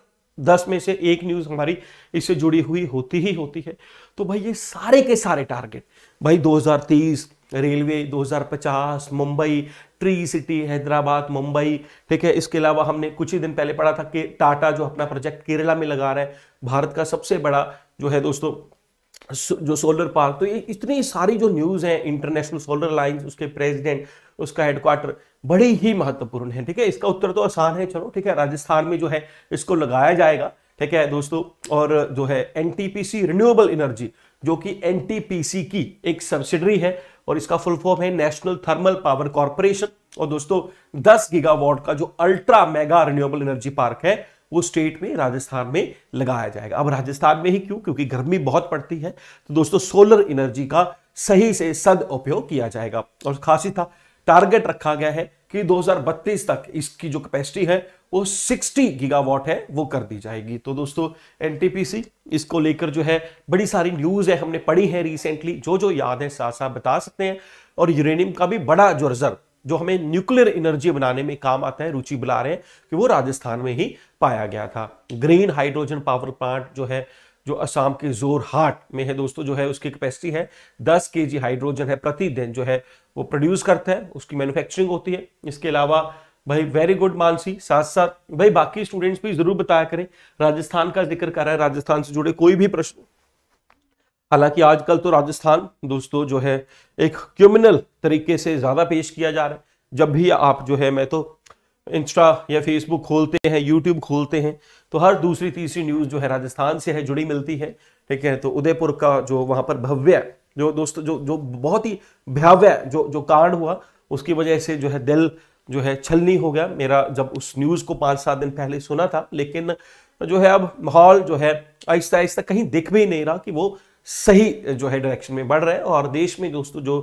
दस में से एक न्यूज हमारी इससे जुड़ी हुई होती ही होती है तो भाई ये सारे के सारे टारगेट भाई 2030 railway 2050 Mumbai tree city Hyderabad Mumbai ठीक है इसके अलावा हमने कुछ ही दिन पहले पढ़ा था कि टाटा जो अपना प्रोजेक्ट केरला में लगा रहा है भारत का सबसे बड़ा जो है दोस्तों जो सोलर पार्क तो ये इतनी सारी जो न्यूज़ हैं इंटरनेशनल सोलर लाइन्स उसके प्रेसिडेंट उसका हेडक्वार्टर बड़ी ही महत्वपूर्ण है ठीक है इसका उत्तर तो आसान है चलो ठीक है राजस्थान में जो है इसको लगाया जाएगा ठीक है दोस्तों और जो है एनटीपीसी रिन्यूएबल एनर्जी जो कि एनटीपीसी की एक सब्सिडरी है और इसका फुल फॉर्म है नेशनल थर्मल पावर कॉरपोरेशन और दोस्तों 10 गीगावाट का जो ultra mega renewable energy park है वो स्टेट में राजस्थान में लगाया जाएगा अब राजस्थान में ही क्यों क्योंकि गर्मी बहुत पड़ती है तो दोस्तों सोलर एनर्जी का सही से सद उपयोग किया जाएगा और खास ही था टारगेट रखा गया है कि 2032 तक इसकी जो कैपेसिटी है वो 60 गीगावाट है वो कर दी जाएगी तो दोस्तों एनटीपीसी इसको लेकर जो है बड़ी सारी न्यूज़ है हमने पढ़ी है रिसेंटली जो जो याद है साथ साथ बता सकते हैं और यूरेनियम का भी बड़ा जो रिजर्व जो हमें न्यूक्लियर एनर्जी बनाने में काम आता है रुचि बुला रहे हैं कि वो राजस्थान में ही पाया गया था ग्रीन हाइड्रोजन पावर प्लांट जो है जो असम के जोरहाट में है दोस्तों जो है उसकी कैपेसिटी है 10 के जी हाइड्रोजन है प्रतिदिन जो है वो प्रोड्यूस करता है उसकी मैन्युफैक्चरिंग होती है इसके अलावा भाई वेरी गुड मानसी साथ साथ भाई बाकी स्टूडेंट्स भी जरूर बताया करें राजस्थान का जिक्र कर रहा है राजस्थान से जुड़े कोई भी प्रश्न हालांकि आजकल तो राजस्थान दोस्तों जो है एक क्रिमिनल तरीके से ज़्यादा पेश किया जा रहा है जब भी आप जो है मैं तो इंस्टा या फेसबुक खोलते हैं यूट्यूब खोलते हैं तो हर दूसरी तीसरी न्यूज़ जो है राजस्थान से है जुड़ी मिलती है ठीक है तो उदयपुर का जो वहाँ पर भव्य जो दोस्तों जो जो बहुत ही भव्य जो जो कांड हुआ उसकी वजह से जो है दिल जो है छलनी हो गया मेरा जब उस न्यूज़ को पाँच सात दिन पहले सुना था लेकिन जो है अब माहौल जो है आहिस्ता आहिस्ता कहीं दिख भी नहीं रहा कि वो सही जो है डायरेक्शन में बढ़ रहे हैं और देश में दोस्तों जो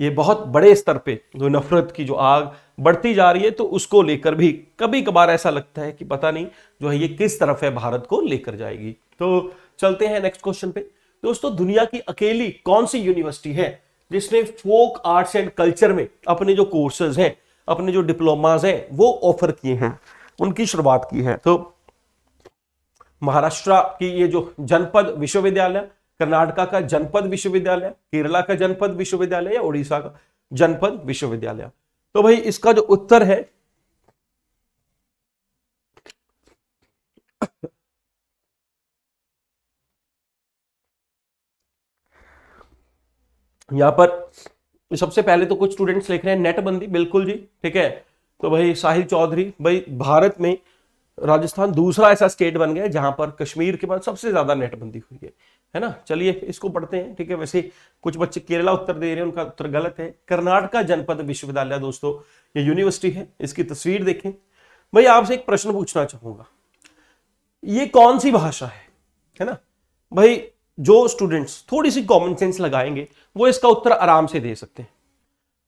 ये बहुत बड़े स्तर पे जो नफरत की जो आग बढ़ती जा रही है तो उसको लेकर भी कभी कभार ऐसा लगता है कि पता नहीं जो है ये किस तरफ है भारत को लेकर जाएगी तो चलते हैं नेक्स्ट क्वेश्चन पे दोस्तों दुनिया की अकेली कौन सी यूनिवर्सिटी है जिसने फोक आर्ट्स एंड कल्चर में अपने जो कोर्सेज हैं अपने जो डिप्लोमाज हैं वो ऑफर किए हैं उनकी शुरुआत की है तो महाराष्ट्र की ये जो जनपद विश्वविद्यालय कर्नाटका का जनपद विश्वविद्यालय केरला का जनपद विश्वविद्यालय या उड़ीसा का जनपद विश्वविद्यालय तो भाई इसका जो उत्तर है यहां पर सबसे पहले तो कुछ स्टूडेंट्स लिख रहे हैं नेटबंदी बिल्कुल जी ठीक है तो भाई साहिल चौधरी भाई भारत में राजस्थान दूसरा ऐसा स्टेट बन गया जहां पर कश्मीर के बाद सबसे ज्यादा नेटबंदी हुई है है ना चलिए इसको पढ़ते हैं ठीक है वैसे कुछ बच्चे केरला उत्तर दे रहे हैं उनका उत्तर गलत है कर्नाटका जनपद विश्वविद्यालय दोस्तों ये यूनिवर्सिटी है इसकी तस्वीर देखें भाई आपसे एक प्रश्न पूछना चाहूंगा ये कौन सी भाषा है है ना भाई जो स्टूडेंट्स थोड़ी सी कॉमन सेंस लगाएंगे वो इसका उत्तर आराम से दे सकते हैं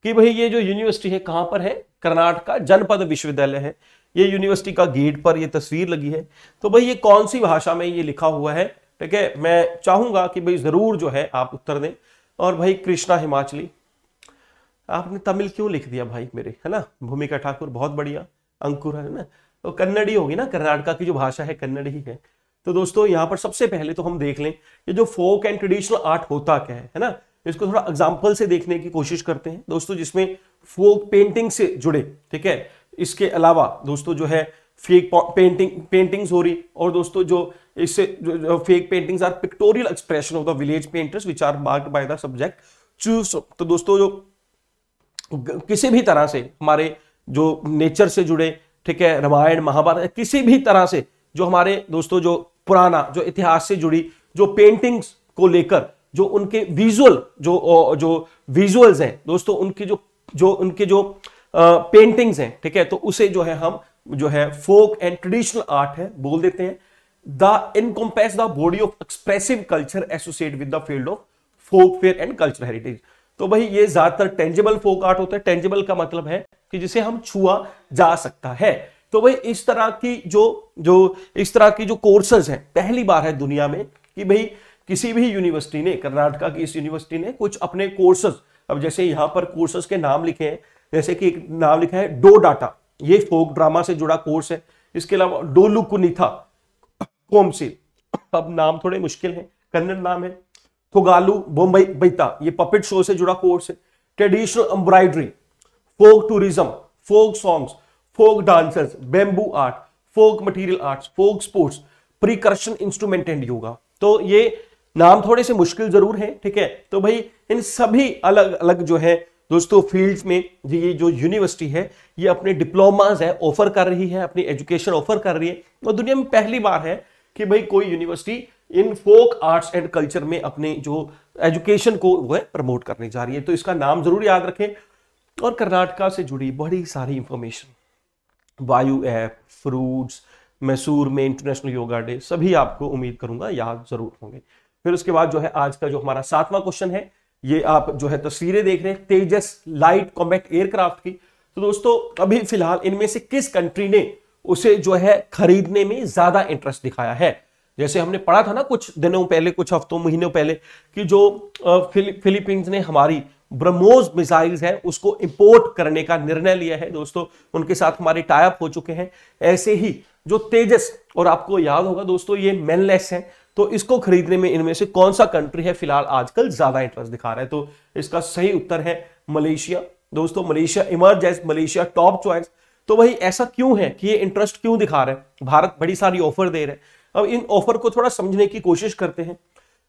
कि भाई ये जो यूनिवर्सिटी है कहां पर है कर्नाटका जनपद विश्वविद्यालय है ये यूनिवर्सिटी का गेट पर ये तस्वीर लगी है तो भाई ये कौन सी भाषा में ये लिखा हुआ है ठीक है मैं चाहूंगा कि भाई ज़रूर जो है आप उत्तर दें और भाई कृष्णा हिमाचली आपने तमिल क्यों लिख दिया भाई मेरे है ना भूमिका ठाकुर बहुत बढ़िया अंकुर है ना तो कन्नड़ी होगी ना कर्नाटका की जो भाषा है कन्नड़ ही है तो दोस्तों यहाँ पर सबसे पहले तो हम देख लें ये जो फोक एंड ट्रेडिशनल आर्ट होता क्या है है ना इसको थोड़ा एग्जाम्पल से देखने की कोशिश करते हैं दोस्तों जिसमें फोक पेंटिंग से जुड़े ठीक है इसके अलावा दोस्तों जो है फेक पेंटिंग पेंटिंग्स हो रही और दोस्तों जो इससे जो, जो fake paintings are pictorial expression of the village painters which are marked by the subject choose तो दोस्तों जो किसी भी तरह से हमारे जो नेचर से जुड़े ठीक है रामायण महाभारत किसी भी तरह से जो हमारे दोस्तों जो पुराना जो इतिहास से जुड़ी जो पेंटिंग्स को लेकर जो उनके विजुअल जो जो विजुअल्स हैं दोस्तों उनकी जो जो उनके जो पेंटिंग्स हैं ठीक है तो उसे जो है हम जो है फोक एंड ट्रेडिशनल आर्ट है बोल देते हैं the encompass the body of expressive culture associate with the field of folk fair and culture heritage तो भाई ये ज्यादातर टेंजेबल फोक आर्ट होता है टेंजेबल का मतलब है कि जिसे हम छुआ जा सकता है तो भाई इस तरह की जो जो इस तरह की जो कोर्सेज हैं पहली बार है दुनिया में कि भाई किसी भी यूनिवर्सिटी ने कर्नाटका की इस यूनिवर्सिटी ने कुछ अपने कोर्सेज अब जैसे यहाँ पर कोर्सेज के नाम लिखे हैं जैसे कि एक नाम लिखा है डो डाटा ये फोक ड्रामा से जुड़ा कोर्स है इसके अलावा डोलू कुनिथा कोमसिल अब नाम थोड़े मुश्किल है कन्नड़ नाम है थोगालू बोम्बई बैता ये पपेट शो से जुड़ा कोर्स है traditional embroidery folk tourism folk songs folk dancers bamboo art folk material arts folk sports percussion instrument and yoga तो ये नाम थोड़े से मुश्किल जरूर है ठीक है तो भाई इन सभी अलग अलग जो है दोस्तों फील्ड्स में ये जो यूनिवर्सिटी है ये अपने डिप्लोमाज है ऑफर कर रही है अपनी एजुकेशन ऑफर कर रही है और दुनिया में पहली बार है कि भाई कोई university in folk arts and culture में अपने जो एजुकेशन को वो है प्रमोट करने जा रही है तो इसका नाम जरूर याद रखें और कर्नाटका से जुड़ी बड़ी सारी इंफॉर्मेशन वायु ऐप फ्रूट्स मैसूर में इंटरनेशनल योगा डे सभी आपको उम्मीद करूंगा याद जरूर होंगे फिर उसके बाद जो है आज का जो हमारा सातवां क्वेश्चन है ये आप जो है तस्वीरें देख रहे हैं तेजस लाइट कॉम्बैक्ट एयरक्राफ्ट की तो दोस्तों अभी फिलहाल इनमें से किस कंट्री ने उसे जो है खरीदने में ज्यादा इंटरेस्ट दिखाया है जैसे हमने पढ़ा था ना कुछ दिनों पहले कुछ हफ्तों महीनों पहले कि जो फिलीपींस ने हमारी ब्रह्मोस मिसाइल्स हैं उसको इंपोर्ट करने का निर्णय लिया है दोस्तों उनके साथ हमारे टाइप हो चुके हैं ऐसे ही जो तेजस और आपको याद होगा दोस्तों ये मेनलेस हैं तो इसको खरीदने में इनमें से कौन सा कंट्री है फिलहाल आजकल ज्यादा इंटरेस्ट दिखा रहा है तो इसका सही उत्तर है मलेशिया दोस्तों Malaysia emerge as Malaysia top choice तो वही ऐसा क्यों है कि ये इंटरेस्ट क्यों दिखा रहे हैं भारत बड़ी सारी ऑफर दे रहे हैं अब इन ऑफर को थोड़ा समझने की कोशिश करते हैं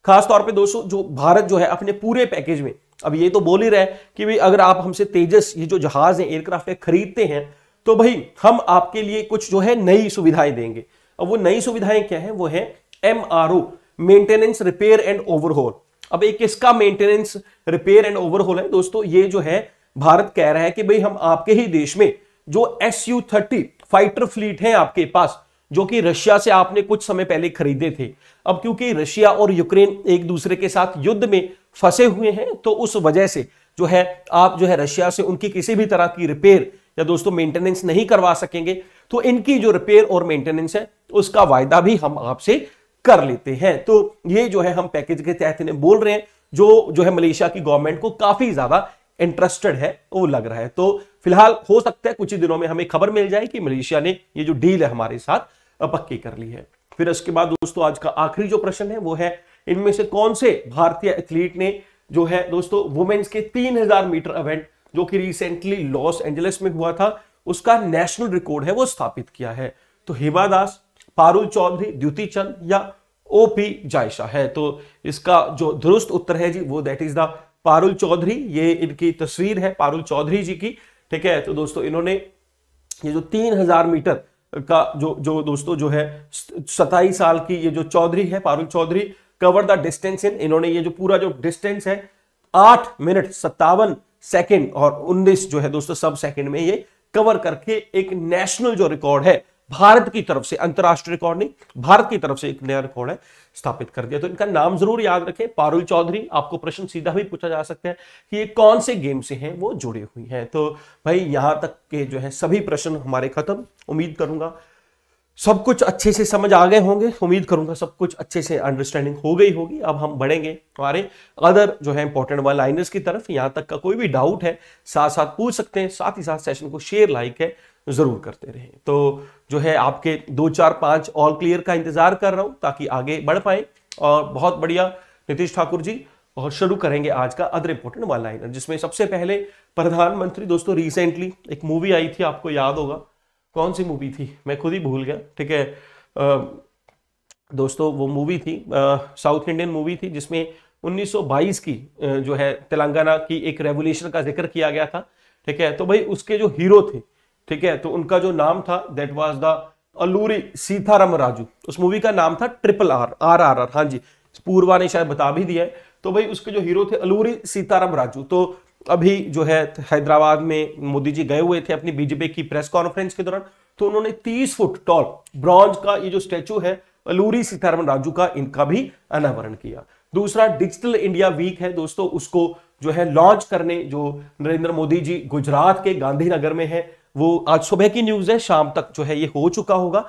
खासतौर पे दोस्तों जो भारत जो है अपने पूरे पैकेज में अब ये तो बोल ही रहे कि भाई अगर आप हमसे तेजस ये जो जहाज है एयरक्राफ्ट है खरीदते हैं तो भाई हम आपके लिए कुछ जो है नई सुविधाएं देंगे अब वो नई सुविधाएं क्या है वो है M R O maintenance repair and overhaul अब एक किसका मेंटेनेंस रिपेयर एंड ओवरहॉल है दोस्तों ये जो है भारत कह रहा है कि भाई हम आपके ही देश में जो S U thirty fighter fleet है आपके पास जो कि रशिया से आपने कुछ समय पहले खरीदे थे अब क्योंकि रशिया और यूक्रेन एक दूसरे के साथ युद्ध में फंसे हुए हैं तो उस वजह से जो है आप जो है रशिया से उनकी किसी भी तरह की रिपेयर या दोस्तों मेंटेनेंस नहीं करवा सकेंगे तो इनकी जो रिपेयर और मेंटेनेंस है उसका वायदा भी हम आपसे कर लेते हैं तो ये जो है हम पैकेज के तहत इन्हें बोल रहे हैं जो जो है मलेशिया की गवर्नमेंट को काफी ज्यादा इंटरेस्टेड है वो लग रहा है तो फिलहाल हो सकता है कुछ ही दिनों में हमें खबर मिल जाए कि मलेशिया ने ये जो डील है हमारे साथ पक्की कर ली है फिर उसके बाद दोस्तों आज का आखिरी जो प्रश्न है वो है इनमें से कौन से भारतीय एथलीट ने जो है दोस्तों वुमेन्स के 3000 मीटर इवेंट जो कि रिसेंटली लॉस एंजलिस में हुआ था उसका नेशनल रिकॉर्ड है वो स्थापित किया है तो हिमा दास पारुल चौधरी द्युति चंद या ओ पी जायशा है तो इसका जो दुरुस्त उत्तर है जी वो that is the Parul Chaudhary ये इनकी तस्वीर है पारुल चौधरी जी की ठीक है तो दोस्तों इन्होंने ये जो तीन हजार मीटर का जो जो दोस्तों जो है सताईस साल की ये जो चौधरी है Parul Chaudhary cover the distance in इन्होंने ये जो पूरा जो डिस्टेंस है आठ मिनट सत्तावन सेकेंड और उन्नीस जो है दोस्तों सब सेकेंड में ये कवर करके एक नेशनल जो रिकॉर्ड है भारत की तरफ से अंतर्राष्ट्रीय रिकॉर्ड नहीं भारत की तरफ से एक नया रिकॉर्ड है स्थापित कर दिया तो इनका नाम जरूर याद रखें पारुल चौधरी आपको प्रश्न सीधा भी पूछा जा सकता है कि ये कौन से गेम से हैं वो जुड़े हुए हैं तो भाई यहां तक के जो है सभी प्रश्न हमारे खत्म उम्मीद करूंगा सब कुछ अच्छे से समझ आ गए होंगे उम्मीद करूंगा सब कुछ अच्छे से अंडरस्टैंडिंग हो गई होगी अब हम बढ़ेंगे हमारे अदर जो है इंपॉर्टेंट वाला लाइनर्स की तरफ यहां तक का कोई भी डाउट है साथ साथ पूछ सकते हैं साथ ही साथ सेशन को शेयर लाइक है ज़रूर करते रहें तो जो है आपके दो चार पाँच ऑल क्लियर का इंतज़ार कर रहा हूं ताकि आगे बढ़ पाए और बहुत बढ़िया नीतीश ठाकुर जी और शुरू करेंगे आज का अदर इम्पोर्टेंट वन लाइनर जिसमें सबसे पहले प्रधानमंत्री दोस्तों रिसेंटली एक मूवी आई थी आपको याद होगा कौन सी मूवी थी मैं खुद ही भूल गया ठीक है दोस्तों वो मूवी थी साउथ इंडियन मूवी थी जिसमें 1922 की जो है तेलंगाना की एक रेवोल्यूशन का जिक्र किया गया था ठीक है तो भाई उसके जो हीरो थे ठीक है तो उनका जो नाम था that was the Alluri Sitarama Raju उस मूवी का नाम था triple R R R R हाँ जी पूर्वा ने शायद बता भी दिया है तो भाई उसके जो हीरो थे अलूरी सीताराम राजू तो अभी जो है हैदराबाद में मोदी जी गए हुए थे अपनी बीजेपी की प्रेस कॉन्फ्रेंस के दौरान तो उन्होंने 30 फुट टॉल ब्रॉन्ज का ये जो स्टैचू है अलूरी सीताराम राजू का इनका भी अनावरण किया दूसरा डिजिटल इंडिया वीक है दोस्तों उसको जो है लॉन्च करने जो नरेंद्र मोदी जी गुजरात के गांधीनगर में है वो आज सुबह की न्यूज़ है शाम तक जो है ये हो चुका होगा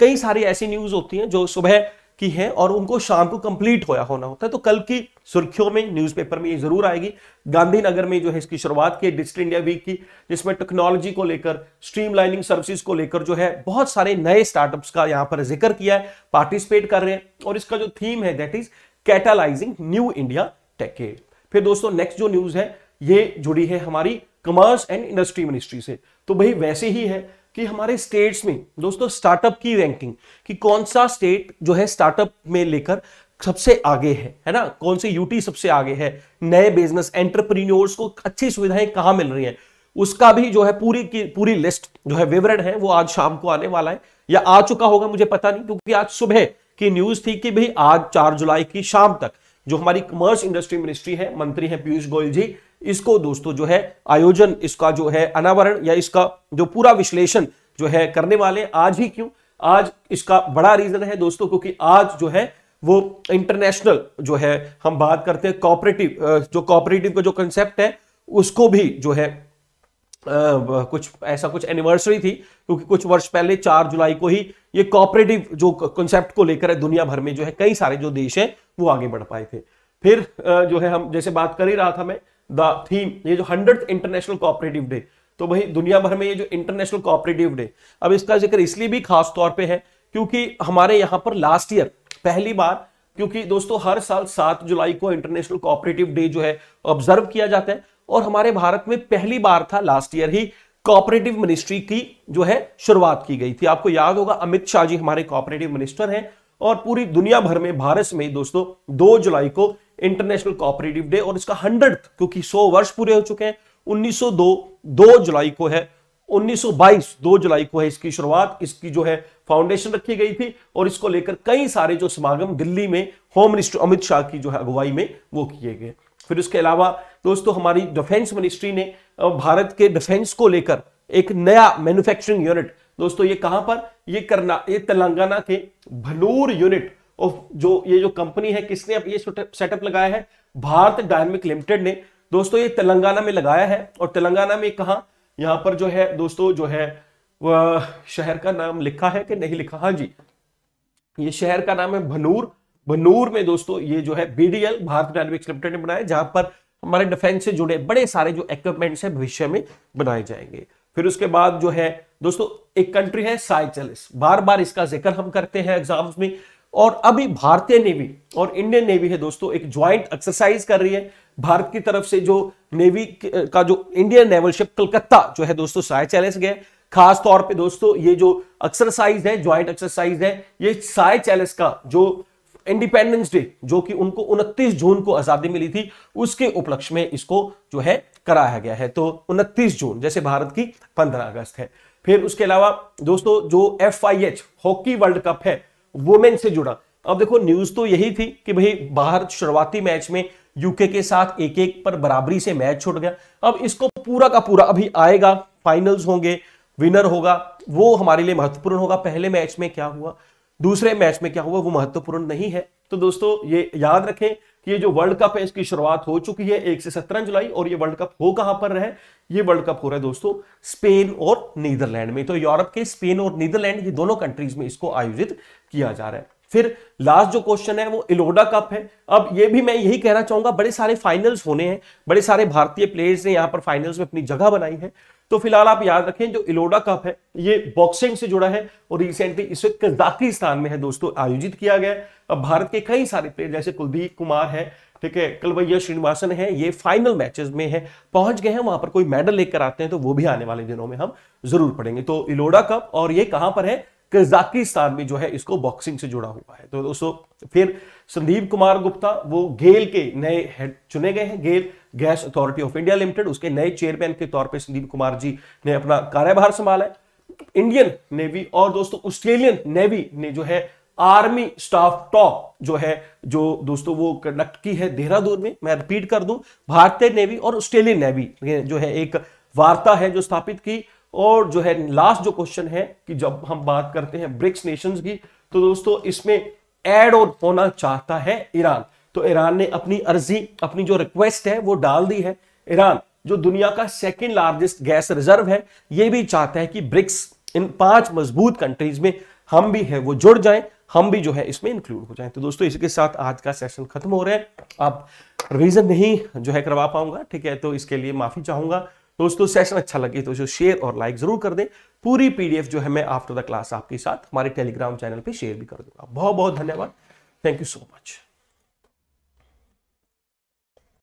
कई सारी ऐसी न्यूज़ होती हैं जो सुबह की है और उनको शाम को कंप्लीट होया होना होता है तो कल की सुर्खियों में न्यूज़पेपर में ये ज़रूर आएगी गांधीनगर में जो है इसकी शुरुआत की डिजिटल इंडिया वीक की जिसमें टेक्नोलॉजी को लेकर स्ट्रीमलाइनिंग सर्विसेज को लेकर जो है बहुत सारे नए स्टार्टअप्स का यहाँ पर जिक्र किया है पार्टिसिपेट कर रहे हैं और इसका जो थीम है that is catalysing new India techade फिर दोस्तों नेक्स्ट जो न्यूज़ है ये जुड़ी है हमारी कॉमर्स एंड इंडस्ट्री मिनिस्ट्री से तो भाई वैसे ही है कि हमारे स्टेट्स में दोस्तों स्टार्टअप की रैंकिंग कि कौन सा स्टेट जो है स्टार्टअप में लेकर सबसे आगे है है ना कौन से यूटी सबसे आगे है नए बिजनेस एंटरप्रीन्योर्स को अच्छी सुविधाएं कहां मिल रही हैं उसका भी जो है पूरी की पूरी लिस्ट जो है विवरण है वो आज शाम को आने वाला है या आ चुका होगा मुझे पता नहीं क्योंकि आज सुबह की न्यूज थी कि भाई आज चार जुलाई की शाम तक जो हमारी कॉमर्स इंडस्ट्री मिनिस्ट्री है मंत्री है पीयूष गोयल जी इसको दोस्तों जो है आयोजन इसका जो है अनावरण या इसका जो पूरा विश्लेषण जो है करने वाले आज ही क्यों आज इसका बड़ा रीजन है दोस्तों क्योंकि आज जो है वो इंटरनेशनल जो है हम बात करते हैं कॉपरेटिव जो कॉपरेटिव का जो कंसेप्ट है उसको भी जो है आ, कुछ ऐसा कुछ एनिवर्सरी थी क्योंकि कुछ वर्ष पहले चार जुलाई को ही ये कॉपरेटिव जो कंसेप्ट को लेकर दुनिया भर में जो है कई सारे जो देश हैं वो आगे बढ़ पाए थे फिर जो है हम जैसे बात कर ही रहा था मैं द थीम ये जो हंड्रेड इंटरनेशनल कोऑपरेटिव डे तो भाई दुनिया भर में ये जो इंटरनेशनल कोऑपरेटिव डे अब इसका जिक्र इसलिए भी खास तौर पे है क्योंकि हमारे यहाँ पर लास्ट ईयर पहली बार क्योंकि दोस्तों हर साल सात जुलाई को इंटरनेशनल कोऑपरेटिव डे जो है ऑब्जर्व किया जाता है और हमारे भारत में पहली बार था लास्ट ईयर ही कोऑपरेटिव मिनिस्ट्री की जो है शुरुआत की गई थी आपको याद होगा अमित शाह जी हमारे कोऑपरेटिव मिनिस्टर हैं और पूरी दुनिया भर में भारत में दोस्तों दो जुलाई को इंटरनेशनल कोऑपरेटिव डे और इसका हंड्रेड क्योंकि सौ वर्ष पूरे हो चुके हैं 1902 दो जुलाई को है 1922 दो जुलाई को है इसकी शुरुआत इसकी जो है फाउंडेशन रखी गई थी और इसको लेकर कई सारे जो समागम दिल्ली में होम मिनिस्टर अमित शाह की जो है अगुवाई में वो किए गए फिर उसके अलावा दोस्तों हमारी डिफेंस मिनिस्ट्री ने भारत के डिफेंस को लेकर एक नया मैन्युफैक्चरिंग यूनिट दोस्तों ये कहां पर ये करना ये तेलंगाना के भनूर यूनिट और जो ये जो कंपनी है किसने अब ये सेटअप लगाया है भारत डायनेमिक लिमिटेड ने दोस्तों ये तेलंगाना में लगाया है और तेलंगाना में कहा यहाँ पर जो है दोस्तों जो है वह शहर का नाम लिखा है कि नहीं लिखा हाँ जी ये शहर का नाम है भनूर भनूर में दोस्तों ये जो है बीडीएल भारत डायनेमिक्स लिमिटेड ने बनाया जहां पर हमारे डिफेंस से जुड़े बड़े सारे जो इक्विपमेंट्स है भविष्य में बनाए जाएंगे फिर उसके बाद जो है दोस्तों एक कंट्री है साइचलिस बार बार इसका जिक्र हम करते हैं एग्जाम्स में और अभी भारतीय नेवी और इंडियन नेवी है दोस्तों एक ज्वाइंट एक्सरसाइज कर रही है भारत की तरफ से जो नेवी का जो इंडियन नेवल शिप कलकत्ता जो है दोस्तों साय चैलेंज गए खास तौर पे दोस्तों ये जो एक्सरसाइज है ज्वाइंट एक्सरसाइज है ये साय चैलेंज का जो इंडिपेंडेंस डे जो कि उनको 29 जून को आजादी मिली थी उसके उपलक्ष्य में इसको जो है कराया गया है तो 29 जून जैसे भारत की 15 अगस्त है फिर उसके अलावा दोस्तों जो एफ हॉकी वर्ल्ड कप है वुमेन से जुड़ा अब देखो न्यूज तो यही थी कि भाई बाहर शुरुआती मैच में यूके के साथ एक एक पर बराबरी से मैच छूट गया अब इसको पूरा का पूरा अभी आएगा फाइनल्स होंगे विनर होगा वो हमारे लिए महत्वपूर्ण होगा पहले मैच में क्या हुआ दूसरे मैच में क्या हुआ वो महत्वपूर्ण नहीं है तो दोस्तों ये याद रखें कि ये जो वर्ल्ड कप है इसकी शुरुआत हो चुकी है एक से सत्रह जुलाई और ये वर्ल्ड कप हो कहां पर रहे ये वर्ल्ड कप हो रहा है दोस्तों स्पेन और नीदरलैंड में तो यूरोप के स्पेन और नीदरलैंड ये दोनों कंट्रीज में इसको आयोजित किया जा रहा है फिर लास्ट जो क्वेश्चन है वो इलोडा कप है अब ये भी मैं यही कहना चाहूंगा बड़े सारे फाइनल्स होने हैं बड़े सारे भारतीय प्लेयर्स ने यहां पर फाइनल्स में अपनी जगह बनाई है तो फिलहाल आप याद रखें जो इलोडा कप है ये बॉक्सिंग से जुड़ा है और रिसेंटली इस वक्त कजाकिस्तान में है दोस्तों आयोजित किया गया अब भारत के कई सारे प्लेयर जैसे कुलदीप कुमार है ठीक है कलवैया श्रीनिवासन है ये फाइनल मैचेस में है पहुंच गए हैं वहां पर कोई मेडल लेकर आते हैं तो वो भी आने वाले दिनों में हम जरूर पढ़ेंगे तो इलोडा कप और ये कहां पर है कजाकिस्तान में जो है इसको बॉक्सिंग से जुड़ा हुआ है तो दोस्तों फिर संदीप कुमार गुप्ता वो गेल के नए हेड चुने गए हैं GAIL gas authority of India limited उसके नए चेयरमैन के तौर पर संदीप कुमार जी ने अपना कार्यभार संभाला है इंडियन नेवी और दोस्तों ऑस्ट्रेलियन नेवी ने जो है आर्मी स्टाफ टॉप जो है जो दोस्तों वो कंडक्ट की है देहरादून में मैं रिपीट कर दूं भारतीय नेवी और ऑस्ट्रेलियन नेवी जो है एक वार्ता है जो स्थापित की और जो है लास्ट जो क्वेश्चन है कि जब हम बात करते हैं ब्रिक्स नेशंस की तो दोस्तों इसमें एड और होना चाहता है ईरान तो ईरान ने अपनी अर्जी अपनी जो रिक्वेस्ट है वो डाल दी है ईरान जो दुनिया का सेकेंड लार्जेस्ट गैस रिजर्व है ये भी चाहता है कि ब्रिक्स इन पांच मजबूत कंट्रीज में हम भी है वो जुड़ जाए हम भी जो है इसमें इंक्लूड हो जाए तो दोस्तों इसके साथ आज का सेशन खत्म हो रहा है आप रिविजन नहीं जो है करवा पाऊंगा ठीक है तो इसके लिए माफी चाहूंगा दोस्तों सेशन अच्छा लगे तो शेयर और लाइक जरूर कर दें पूरी पीडीएफ जो है मैं आफ्टर द क्लास आपके साथ हमारे टेलीग्राम चैनल पे शेयर भी कर दूंगा बहुत बहुत धन्यवाद थैंक यू सो मच